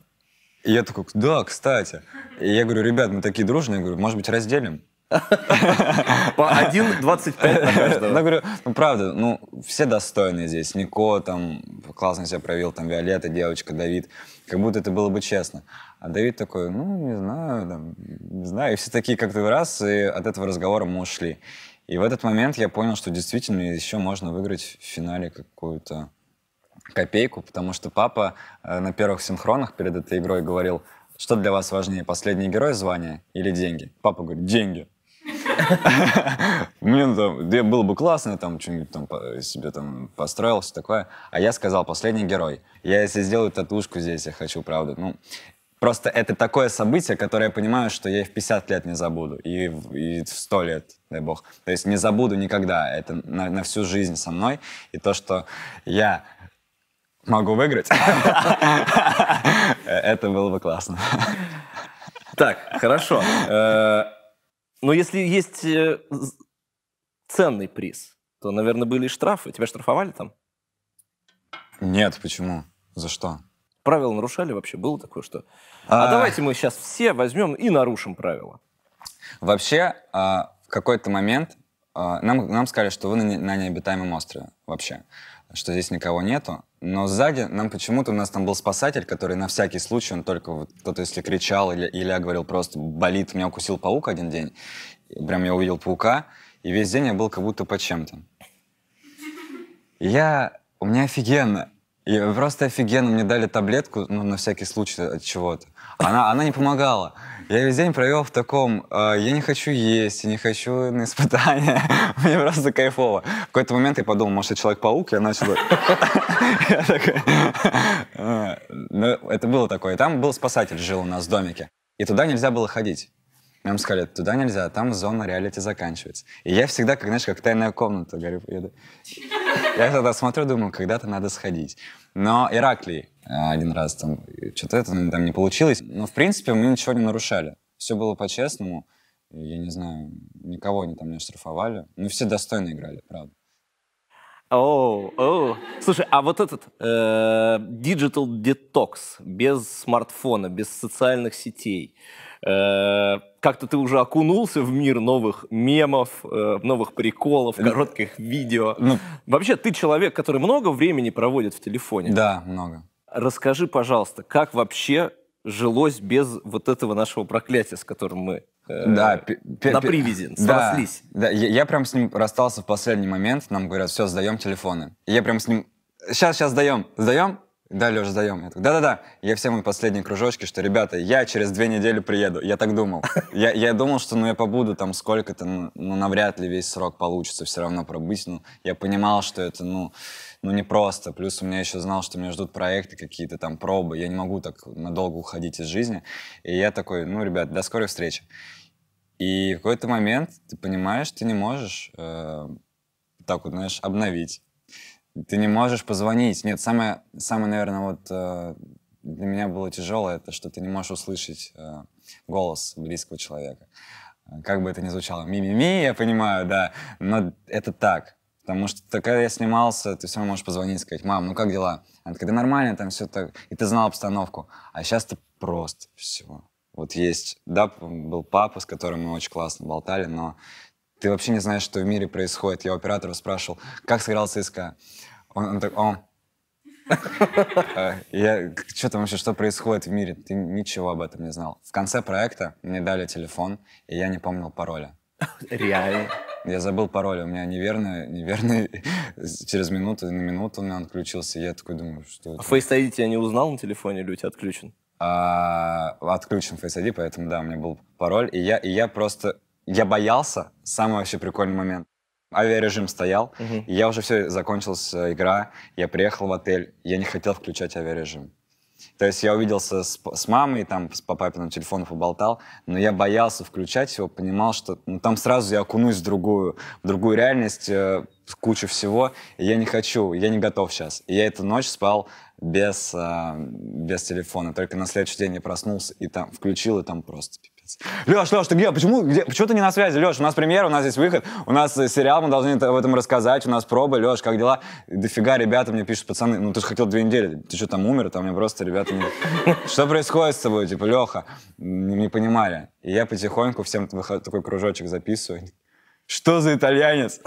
И я такой, да, кстати. И я говорю, ребят, мы такие дружные, я говорю, может быть, разделим? По 1,25 на каждого. Ну, я говорю, ну правда, ну все достойные здесь. Нико там классно себя провел, там Виолетта, девочка, Давид. Как будто это было бы честно. А Давид такой, ну не знаю, там, не знаю. И все такие как-то раз, и от этого разговора мы ушли. И в этот момент я понял, что действительно еще можно выиграть в финале какую-то копейку, потому что папа э, на первых синхронах перед этой игрой говорил, что для вас важнее, последний герой звания или деньги? Папа говорит, деньги. Мне там, было бы классно, там, что-нибудь там себе там построился такое. А я сказал, последний герой. Я если сделаю татушку здесь, я хочу, правда. Ну, Просто это такое событие, которое я понимаю, что я и в 50 лет не забуду, и, в, и в 100 лет, дай бог. То есть не забуду никогда, это на, на всю жизнь со мной. И то, что я Могу выиграть. Это было бы классно. Так, хорошо. Э, Но ну, если есть э, ценный приз, то, наверное, были штрафы. Тебя штрафовали там? Нет, почему? За что? Правила нарушали вообще? Было такое, что... А, а. давайте мы сейчас все возьмем и нарушим правила. Вообще, а, в какой-то момент а, нам, нам сказали, что вы на необитаемом острове вообще, что здесь никого нету. Но сзади нам почему-то у нас там был спасатель, который на всякий случай, он только кто-то если кричал или, или я говорил просто болит, меня укусил паук один день, и прям я увидел паука, и весь день я был как будто по чем-то. я, у меня офигенно, и просто офигенно, мне дали таблетку, ну, на всякий случай от чего-то. Она, она не помогала. Я весь день провел в таком, э, я не хочу есть, я не хочу на испытания. Мне просто кайфово. В какой-то момент я подумал, может, я Человек-паук? Я начал... «Э, ну, это было такое. Там был спасатель, жил у нас в домике. И туда нельзя было ходить. Нам сказали, туда нельзя, там зона реалити заканчивается. И я всегда, как, знаешь, как тайная комната, говорю, еду. Я тогда смотрю, думаю, когда-то надо сходить. Но Ираклий э, один раз там, что-то это там не получилось. Но, в принципе, мы ничего не нарушали. Все было по-честному. Я не знаю, никого они там не оштрафовали. Ну, все достойно играли, правда. О, о, Слушай, а вот этот э, digital detox без смартфона, без социальных сетей, э, как-то ты уже окунулся в мир новых мемов, э, новых приколов, ну, коротких видео. Ну, Вообще, ты человек, который много времени проводит в телефоне. Да, много. Расскажи, пожалуйста, как вообще жилось без вот этого нашего проклятия, с которым мы э, да, на привязи срослись? Да, да. Я, я прям с ним расстался в последний момент. Нам говорят, все, сдаем телефоны. я прям с ним... Сейчас, сейчас сдаем. Сдаем? Да, Леша, сдаем. Да-да-да, я всем последние кружочки, что, ребята, я через две недели приеду. Я так думал. Я, я думал, что ну я побуду там сколько-то, ну, ну навряд ли весь срок получится все равно пробыть. Ну, я понимал, что это, ну, ну непросто. Плюс у меня еще знал, что меня ждут проекты какие-то там, пробы. Я не могу так надолго уходить из жизни. И я такой, ну, ребят, до скорой встречи. И в какой-то момент ты понимаешь, ты не можешь э, так вот, знаешь, обновить ты не можешь позвонить. Нет, самое, самое наверное, вот э, для меня было тяжело, это что ты не можешь услышать э, голос близкого человека. Э, как бы это ни звучало, ми-ми-ми, я понимаю, да, но это так. Потому что ты, когда я снимался, ты все можешь позвонить и сказать, мам, ну как дела? Она такая, да нормально, там все так. И ты знал обстановку. А сейчас ты просто все. Вот есть, да, был папа, с которым мы очень классно болтали, но ты вообще не знаешь, что в мире происходит. Я у оператора спрашивал, как сыграл ЦСКА? Он, он так, он... Я, что там вообще, что происходит в мире? Ты ничего об этом не знал. В конце проекта мне дали телефон, и я не помнил пароля. Реально? Я забыл пароль, у меня неверный, неверный. Через минуту, на минуту у меня он отключился, я такой думаю, что... А Face ID тебя не узнал на телефоне или у тебя отключен? А, отключен Face ID, поэтому, да, у меня был пароль, и я, и я просто я боялся, самый вообще прикольный момент. Авиарежим стоял, угу. и я уже все, закончилась э, игра, я приехал в отель, я не хотел включать авиарежим. То есть я увиделся с, с мамой, там с, по папиному телефону поболтал, но я боялся включать его, понимал, что ну, там сразу я окунусь в другую, в другую реальность, э, кучу всего, и я не хочу, я не готов сейчас. И я эту ночь спал без, э, без телефона, только на следующий день я проснулся и там включил, и там просто Леш, Леш, ты где? Почему, где? Почему ты не на связи? Леш, у нас премьера, у нас здесь выход, у нас э, сериал, мы должны об этом рассказать, у нас пробы. Леш, как дела? Дофига ребята мне пишут, пацаны, ну ты же хотел две недели, ты что там умер? Там мне просто ребята... Мне... Что происходит с тобой? Типа, Леха, не, не понимали. И я потихоньку всем такой кружочек записываю что за итальянец?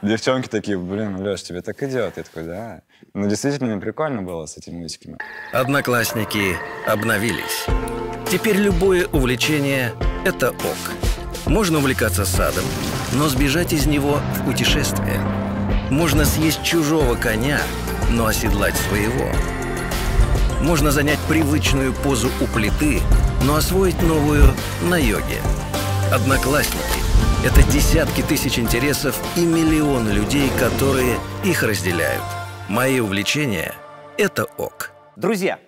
Девчонки такие, блин, Леш, тебе так идет. Я такой, да. Ну, действительно, прикольно было с этими мультиками. Одноклассники обновились. Теперь любое увлечение – это ок. Можно увлекаться садом, но сбежать из него в путешествие. Можно съесть чужого коня, но оседлать своего. Можно занять привычную позу у плиты, но освоить новую на йоге. Одноклассники. Это десятки тысяч интересов и миллионы людей, которые их разделяют. Мои увлечения – это ок. Друзья,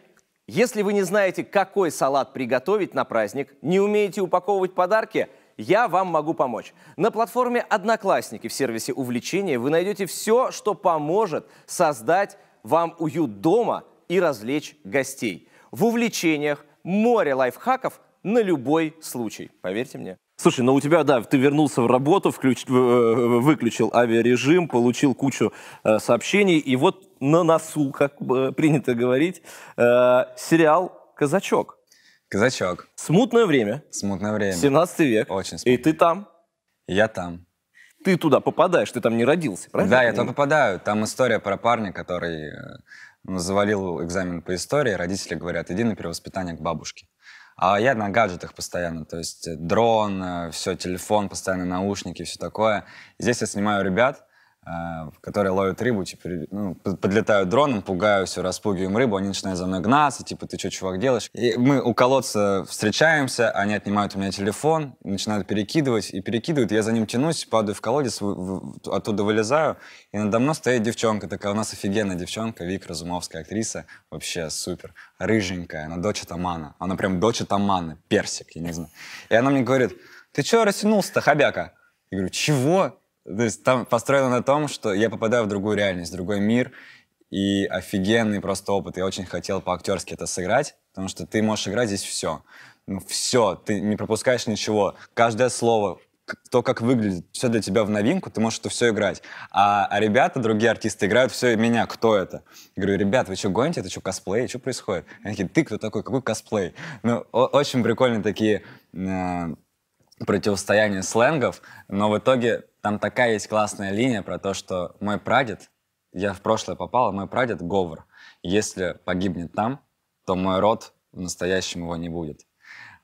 если вы не знаете, какой салат приготовить на праздник, не умеете упаковывать подарки – я вам могу помочь. На платформе «Одноклассники» в сервисе увлечения вы найдете все, что поможет создать вам уют дома и развлечь гостей. В увлечениях море лайфхаков на любой случай, поверьте мне. Слушай, ну у тебя, да, ты вернулся в работу, включ... Э, выключил авиарежим, получил кучу э, сообщений, и вот на носу, как принято говорить, э, сериал «Казачок». «Казачок». Смутное время. Смутное время. 17 век. Очень смутное. И ты там. Я там. Ты туда попадаешь, ты там не родился, правильно? Да, я туда попадаю. Там история про парня, который э, завалил экзамен по истории, родители говорят, иди на перевоспитание к бабушке. А я на гаджетах постоянно, то есть дрон, э, все, телефон, постоянно наушники, все такое. Здесь я снимаю ребят, Э, которые ловят рыбу, типа, ну, подлетают дроном, пугаю все, распугиваем рыбу, они начинают за мной гнаться, типа, ты что, чувак, делаешь? И мы у колодца встречаемся, они отнимают у меня телефон, начинают перекидывать, и перекидывают, я за ним тянусь, падаю в колодец, оттуда вылезаю, и надо мной стоит девчонка, такая у нас офигенная девчонка, Вик Разумовская, актриса, вообще супер, рыженькая, она дочь Тамана, она прям дочь Тамана, персик, я не знаю. И она мне говорит, ты что растянулся-то, хобяка? Я говорю, чего? То есть там построено на том, что я попадаю в другую реальность, в другой мир, и офигенный просто опыт. Я очень хотел по-актерски это сыграть, потому что ты можешь играть здесь все. Ну, все, ты не пропускаешь ничего. Каждое слово, то, как выглядит, все для тебя в новинку, ты можешь это все играть. А, а ребята, другие артисты играют все и меня, кто это? Я говорю, ребят, вы что, гоните? Это что, косплей? Что происходит? Они такие, ты кто такой? Какой косплей? Ну, очень прикольные такие э, противостояние сленгов, но в итоге там такая есть классная линия про то, что мой прадед, я в прошлое попал, а мой прадед — говор. Если погибнет там, то мой род в настоящем его не будет.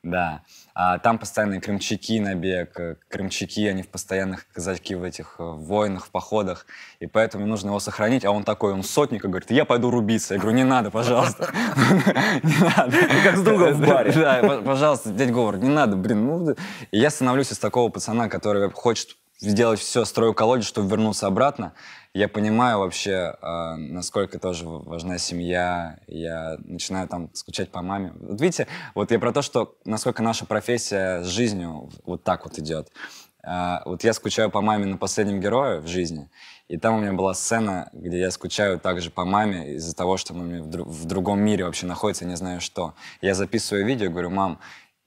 Да. А там постоянные крымчаки на бег. Э, крымчаки, они в постоянных казаки в этих э, войнах, в походах. И поэтому нужно его сохранить. А он такой, он сотник, и говорит, я пойду рубиться. Я говорю, не надо, пожалуйста. Не надо. Как с другом в баре. Да, пожалуйста, дядь Говор, не надо, блин. ну Я становлюсь из такого пацана, который хочет сделать все, строю колодец, чтобы вернуться обратно я понимаю вообще, э, насколько тоже важна семья. Я начинаю там скучать по маме. Вот видите, вот я про то, что насколько наша профессия с жизнью вот так вот идет. Э, вот я скучаю по маме на последнем герое в жизни. И там у меня была сцена, где я скучаю также по маме из-за того, что она в, друг, в другом мире вообще находится, не знаю что. Я записываю видео, говорю, мам,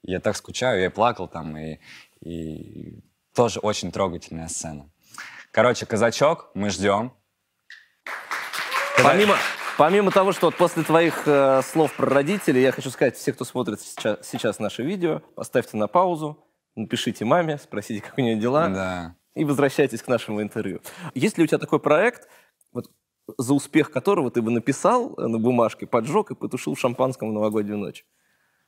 я так скучаю, я плакал там, и, и тоже очень трогательная сцена. Короче, казачок, мы ждем. Помимо, помимо того, что вот после твоих э, слов про родителей, я хочу сказать, всем, кто смотрит сейчас, сейчас наше видео, поставьте на паузу, напишите маме, спросите, как у нее дела, да. и возвращайтесь к нашему интервью. Есть ли у тебя такой проект, вот, за успех которого ты бы написал э, на бумажке, поджег и потушил в шампанском в новогоднюю ночь?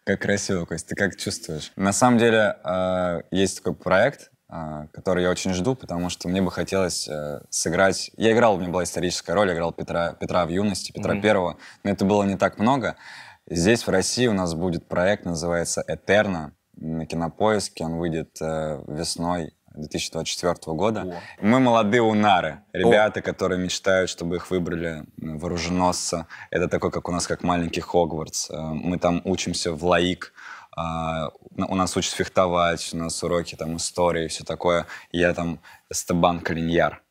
Как красиво, Кость, ты как чувствуешь? На самом деле э, есть такой проект, а, который я очень жду, потому что мне бы хотелось э, сыграть... Я играл, у меня была историческая роль, я играл Петра, Петра в юности, Петра mm-hmm. Первого, но это было не так много. Здесь, в России, у нас будет проект, называется «Этерна» на Кинопоиске, он выйдет э, весной 2024 года. О. Мы молодые унары, ребята, О. которые мечтают, чтобы их выбрали вооруженосца. Это такой, как у нас, как маленький Хогвартс. Э, мы там учимся в лаик, а, ну, у нас учат фехтовать, у нас уроки там истории и все такое. Я там Эстебан Калиньяр,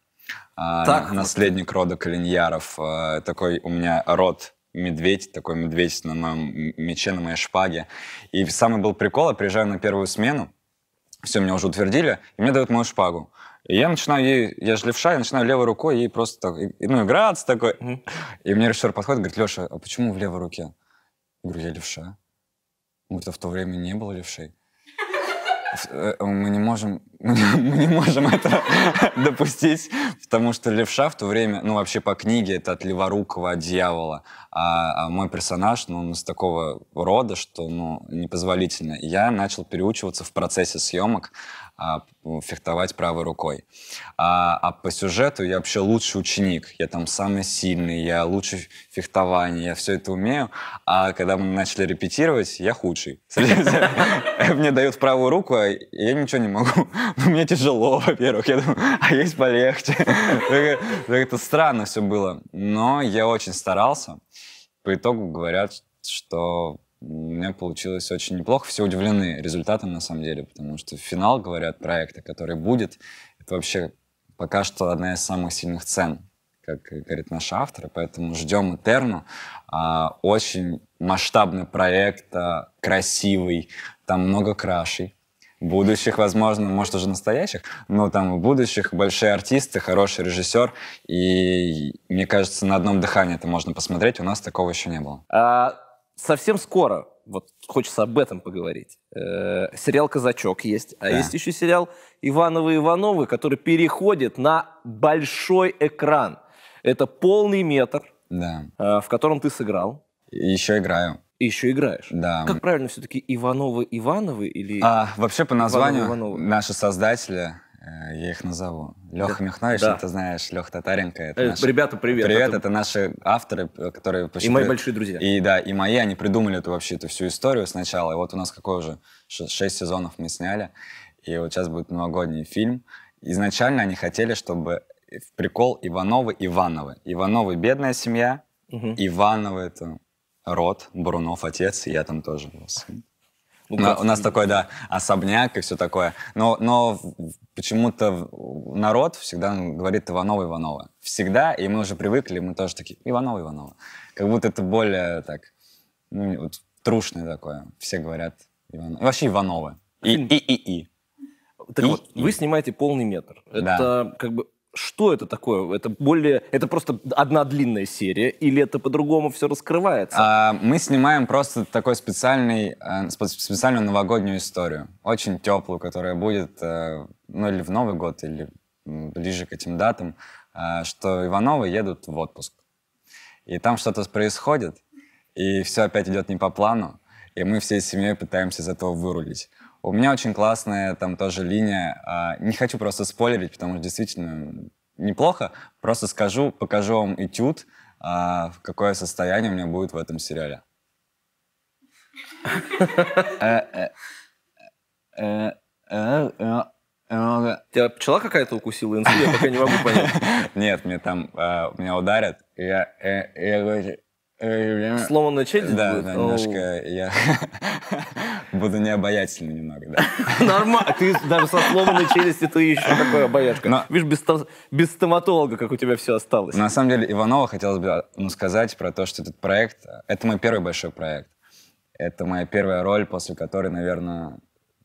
а, так, наследник вот. рода Калиньяров. А, такой у меня род медведь, такой медведь на моем мече, на моей шпаге. И самый был прикол, я приезжаю на первую смену, все, меня уже утвердили, и мне дают мою шпагу. И я начинаю ей, я же левша, я начинаю левой рукой ей просто так, ну, играться такой. Mm-hmm. И мне режиссер подходит, говорит, Леша, а почему в левой руке? Я говорю, я левша будто в то время не было левшей. Э, мы не можем мы не можем это допустить, потому что левша в то время, ну вообще по книге это от леворукого дьявола, а, а мой персонаж, ну он из такого рода, что ну непозволительно. я начал переучиваться в процессе съемок а, ну, фехтовать правой рукой. А, а по сюжету я вообще лучший ученик, я там самый сильный, я лучший фехтование, я все это умею. А когда мы начали репетировать, я худший. Мне дают правую руку, а я ничего не могу ну, мне тяжело, во-первых. Я думаю, а есть полегче. Это странно все было. Но я очень старался. По итогу говорят, что у меня получилось очень неплохо. Все удивлены результатом, на самом деле, потому что финал, говорят, проекта, который будет, это вообще пока что одна из самых сильных цен как говорит наш автор, поэтому ждем Этерну. А, очень масштабный проект, а, красивый, там много крашей будущих, возможно, может, уже настоящих, но там будущих, большие артисты, хороший режиссер, и мне кажется, на одном дыхании это можно посмотреть, у нас такого еще не было. А, совсем скоро, вот хочется об этом поговорить, э, сериал «Казачок» есть, а да. есть еще сериал «Ивановы-Ивановы», который переходит на большой экран. Это полный метр, да. э, в котором ты сыграл. еще играю. И еще играешь. Да. Как правильно все-таки Ивановы Ивановы или... А, вообще по названию Ивановы, Ивановы? наши создатели, э, я их назову. Леха да. Михнович, да. ты знаешь, Леха Татаренко. Это э, наши... Ребята, привет. Привет, это... это наши авторы, э, которые... Почти... И мои большие друзья. И да, и мои, они придумали эту вообще эту всю историю сначала. И вот у нас какой уже шесть сезонов мы сняли. И вот сейчас будет новогодний фильм. Изначально они хотели, чтобы э, прикол Ивановы Ивановы. Ивановы бедная семья, угу. Ивановы это род, Бурунов отец, и я там тоже был сын. Ну, на, у нас такой, да, особняк и все такое. Но, но почему-то народ всегда говорит Иванова, Иванова. Всегда, и мы уже привыкли, мы тоже такие, Иванова, Иванова. Как будто это более так, ну, вот, трушное такое. Все говорят Иванова. Вообще Ивановы. И, и, и, и. Так и, вот, и. вы снимаете полный метр. Это да. как бы что это такое? Это более, это просто одна длинная серия, или это по-другому все раскрывается? А, мы снимаем просто такой специальный, э, специальную новогоднюю историю, очень теплую, которая будет, э, ну или в Новый год, или ближе к этим датам, э, что Ивановы едут в отпуск, и там что-то происходит, и все опять идет не по плану, и мы всей семьей пытаемся из этого вырулить. У меня очень классная там тоже линия. А, не хочу просто спойлерить, потому что действительно неплохо. Просто скажу, покажу вам этюд, а, какое состояние у меня будет в этом сериале. Тебя пчела какая-то укусила я пока не могу понять. Нет, мне там, а, меня ударят, я говорю, э, Э, Сломанная челюсть Да, будет? да, немножко я буду необаятельным немного, да. Нормально. А ты даже со сломанной челюстью ты еще такой обаятельный. Видишь, без, без стоматолога, как у тебя все осталось. На самом деле, Иванова хотелось бы ну, сказать про то, что этот проект... Это мой первый большой проект. Это моя первая роль, после которой, наверное,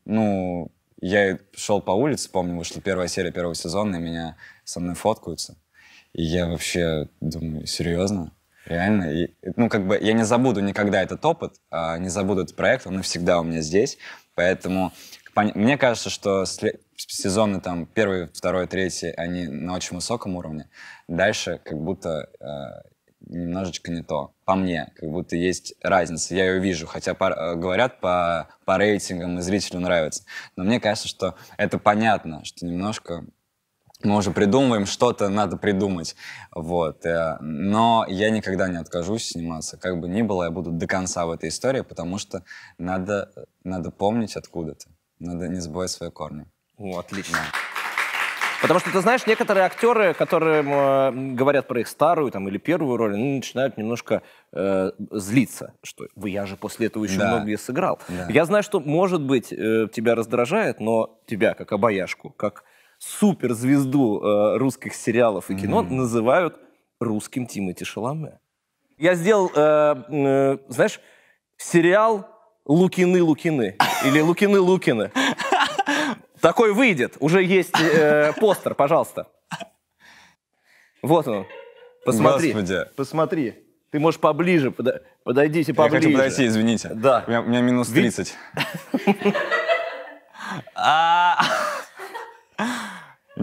ну, я шел по улице, помню, вышла первая серия первого сезона, и меня со мной фоткаются. И я вообще думаю, серьезно? Реально. И, ну, как бы я не забуду никогда этот опыт, а, не забуду этот проект, он навсегда у меня здесь. Поэтому мне кажется, что сезоны там первый, второй, третий, они на очень высоком уровне. Дальше как будто э, немножечко не то. По мне, как будто есть разница. Я ее вижу, хотя по, а, говорят по, по рейтингам и зрителю нравится. Но мне кажется, что это понятно, что немножко мы уже придумываем, что-то надо придумать. Вот. Э, но я никогда не откажусь сниматься. Как бы ни было, я буду до конца в этой истории, потому что надо, надо помнить, откуда ты. Надо не забывать свои корни. О, отлично. Да. Потому что, ты знаешь, некоторые актеры, которые э, говорят про их старую там, или первую роль, они начинают немножко э, злиться, что вы я же после этого еще да. многое сыграл. Да. Я знаю, что, может быть, э, тебя раздражает, но тебя, как обаяшку, как суперзвезду э, русских сериалов и кино mm-hmm. называют русским Тимати Шаломе. Я сделал, э, э, знаешь, сериал «Лукины-Лукины» или «Лукины-Лукины». Такой выйдет. Уже есть э, постер, пожалуйста. Вот он. Посмотри. Господи. Посмотри. Ты можешь поближе, подо... подойдите поближе. Я хочу подойти, извините. Да. У меня, у меня минус 30.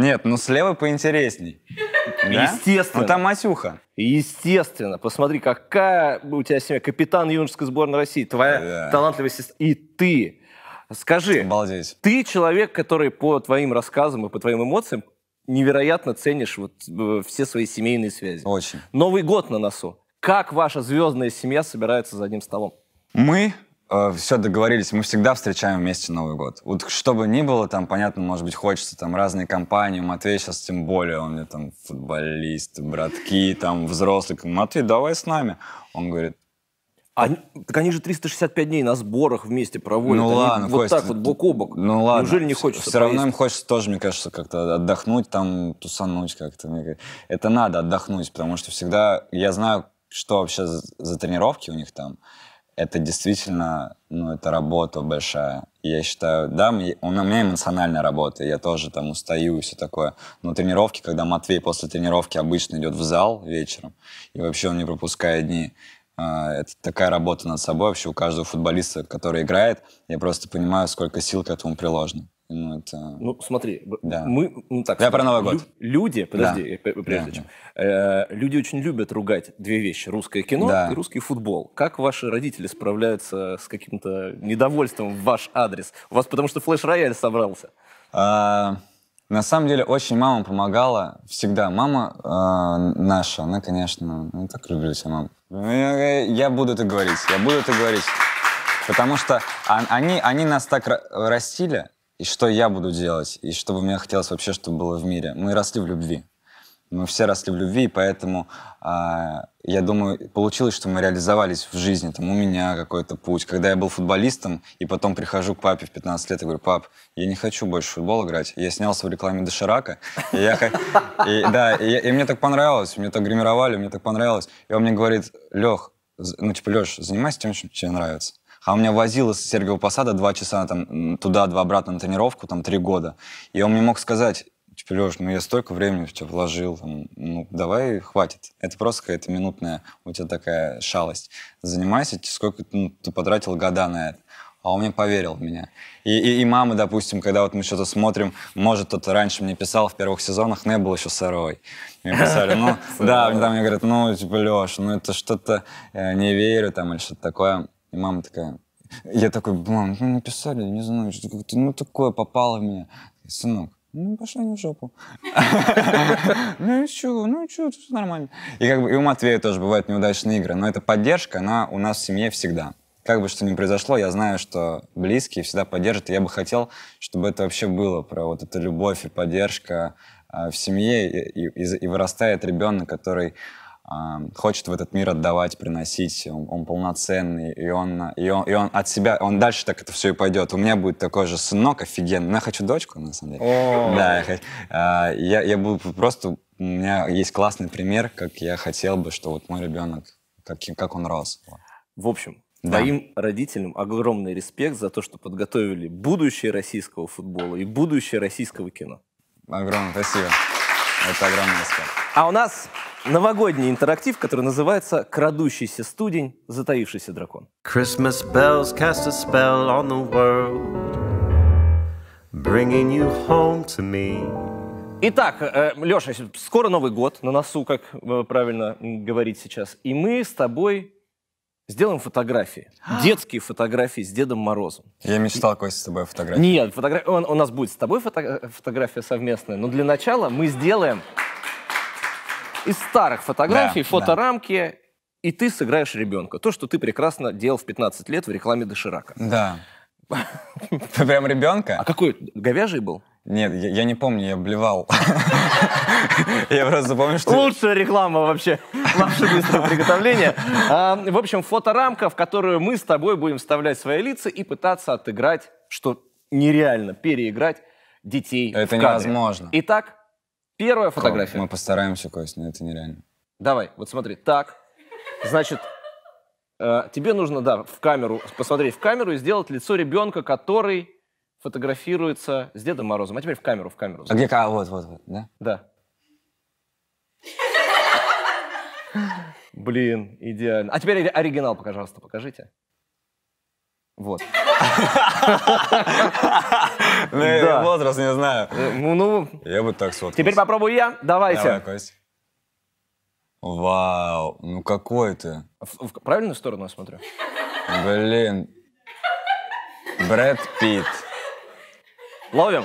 Нет, ну слева поинтересней. Да? Естественно. Ну там Масюха. Естественно. Посмотри, какая у тебя семья. Капитан юношеской сборной России. Твоя да. талантливая сестра. И ты. Скажи, Обалдеть. ты человек, который по твоим рассказам и по твоим эмоциям невероятно ценишь вот э, все свои семейные связи. Очень. Новый год на носу. Как ваша звездная семья собирается за одним столом? Мы Э, все договорились, мы всегда встречаем вместе Новый год. Вот что бы ни было, там, понятно, может быть, хочется там разные компании. Матвей сейчас тем более, он мне там футболист, братки, там, взрослый. Матвей, давай с нами. Он говорит, а, так они же 365 дней на сборах вместе проводят. Ну они ладно, вот Кость, так вот бок о бок. Ну ладно. Неужели не хочется? Все поесть? равно им хочется тоже, мне кажется, как-то отдохнуть, там тусануть как-то. Это надо отдохнуть, потому что всегда я знаю, что вообще за, за тренировки у них там это действительно, ну, это работа большая. Я считаю, да, у меня эмоциональная работа, я тоже там устаю и все такое. Но тренировки, когда Матвей после тренировки обычно идет в зал вечером, и вообще он не пропускает дни, а, это такая работа над собой вообще у каждого футболиста, который играет. Я просто понимаю, сколько сил к этому приложено. Ну, это... ну смотри, да. мы... Ну, так, Я смотри, про Новый год. Лю- люди, подожди, да. прежде да. чем. Э, люди очень любят ругать две вещи. Русское кино да. и русский футбол. Как ваши родители справляются с каким-то недовольством в ваш адрес? У вас потому что флеш-рояль собрался. А, на самом деле очень мама помогала всегда. Мама э, наша, она, конечно, ну, так люблю тебя, мама. Ну, я, я буду это говорить, я буду это говорить. Потому что они, они нас так растили, и что я буду делать, и что бы мне хотелось вообще, чтобы было в мире. Мы росли в любви. Мы все росли в любви, и поэтому э, я думаю, получилось, что мы реализовались в жизни. Там у меня какой-то путь. Когда я был футболистом, и потом прихожу к папе в 15 лет и говорю, пап, я не хочу больше в футбол играть. Я снялся в рекламе Доширака. И, да, и, мне так понравилось, мне так гримировали, мне так понравилось. И он мне говорит, Лех, ну типа, Леш, занимайся тем, чем тебе нравится. А у меня возил с Сергиева Посада два часа там, туда, два обратно на тренировку, там три года. И он мне мог сказать, типа, Леш, ну я столько времени в тебя вложил, там, ну давай, хватит. Это просто какая-то минутная у тебя такая шалость. Занимайся, сколько ну, ты потратил года на это. А он мне поверил в меня. И, и, и мама, допустим, когда вот мы что-то смотрим, может, кто-то раньше мне писал в первых сезонах, не был еще сырой. Мне писали, ну, да, там мне говорят, ну, типа, Леша, ну это что-то, э, не верю, там, или что-то такое. И мама такая, я такой, мам, ну написали, не знаю, что -то, ну такое попало в меня. Сынок, ну пошли не в жопу. Ну и что, ну и чё, ну все нормально. И как бы и у Матвея тоже бывают неудачные игры, но эта поддержка, она у нас в семье всегда. Как бы что ни произошло, я знаю, что близкие всегда поддержат, и я бы хотел, чтобы это вообще было, про вот эту любовь и поддержка а, в семье, и, и, и вырастает ребенок, который хочет в этот мир отдавать, приносить, он, он полноценный, и он, и, он, и он от себя, он дальше так это все и пойдет. У меня будет такой же сынок офигенный, но ну, я хочу дочку, на самом деле. Да, я, а, я, я буду просто, у меня есть классный пример, как я хотел бы, что вот мой ребенок, как, как он рос. В общем, да. Твоим родителям огромный респект за то, что подготовили будущее российского футбола и будущее российского кино. Огромное спасибо. Это огромный респект. А у нас новогодний интерактив, который называется «Крадущийся студень, затаившийся дракон». Christmas bells cast a spell on the world, bringing you home to me. Итак, э, Леша, скоро Новый год на носу, как э, правильно говорить сейчас. И мы с тобой Сделаем фотографии. А. Детские фотографии с Дедом Морозом. Я мечтал, Костя, с тобой фотографии. Нет, фотограф... Он, у нас будет с тобой фото... фотография совместная, но для начала мы сделаем из старых фотографий да, фоторамки, да. и ты сыграешь ребенка. То, что ты прекрасно делал в 15 лет в рекламе Доширака. Да. Ты прям ребенка? А какой? Говяжий был? Нет, я, я не помню, я блевал. Я просто помню, что... Лучшая реклама вообще наше быстрое приготовление. А, в общем, фоторамка, в которую мы с тобой будем вставлять свои лица и пытаться отыграть, что нереально, переиграть детей Это невозможно. Итак, первая фотография. Мы постараемся, Костя, но это нереально. Давай, вот смотри, так. Значит, э, тебе нужно, да, в камеру, посмотреть в камеру и сделать лицо ребенка, который фотографируется с Дедом Морозом. А теперь в камеру, в камеру. А где а, вот, вот, вот, да? Да. Блин, идеально. А теперь оригинал, пожалуйста, покажите. Вот. Ну, возраст не знаю. Э, ну, ну. я бы так соткался. Теперь попробую я. Давайте. Давай, Кость. Вау, ну какой ты. В, в правильную сторону я смотрю? Блин. Брэд Питт. Ловим?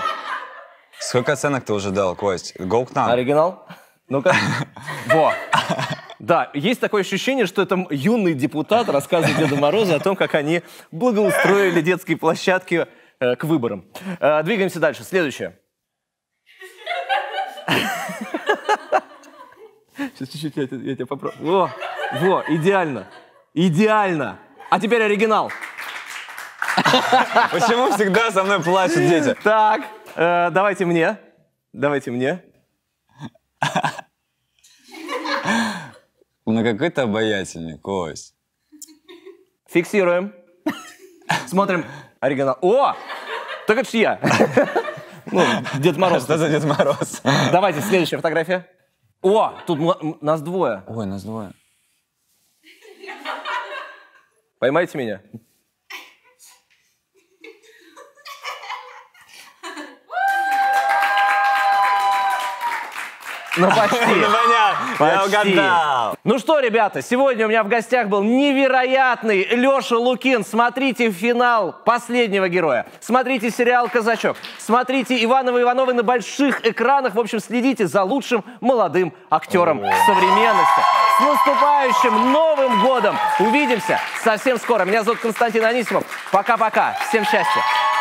Сколько оценок ты уже дал, Кость? Go к нам. Оригинал? Ну-ка. Во. Да, есть такое ощущение, что это юный депутат рассказывает Деду Морозу о том, как они благоустроили детские площадки э, к выборам. Э, двигаемся дальше. Следующее. Сейчас чуть-чуть я, я тебя попробую. Во, во, идеально. Идеально. А теперь оригинал. Почему всегда со мной плачут дети? Так, э, давайте мне. Давайте мне. Ну какой ты обаятельный, Кость. Фиксируем. Смотрим оригинал. О! Так это ж я. Ну, Дед Мороз. Что за Дед Мороз? Давайте, следующая фотография. О, тут нас двое. Ой, нас двое. Поймайте меня. Ну почти. Ну, я Ну что, ребята, сегодня у меня в гостях был невероятный Леша Лукин. Смотрите финал «Последнего героя». Смотрите сериал «Казачок». Смотрите Ивановы Ивановы на больших экранах. В общем, следите за лучшим молодым актером современности. С наступающим Новым годом! Увидимся совсем скоро. Меня зовут Константин Анисимов. Пока-пока. Всем счастья.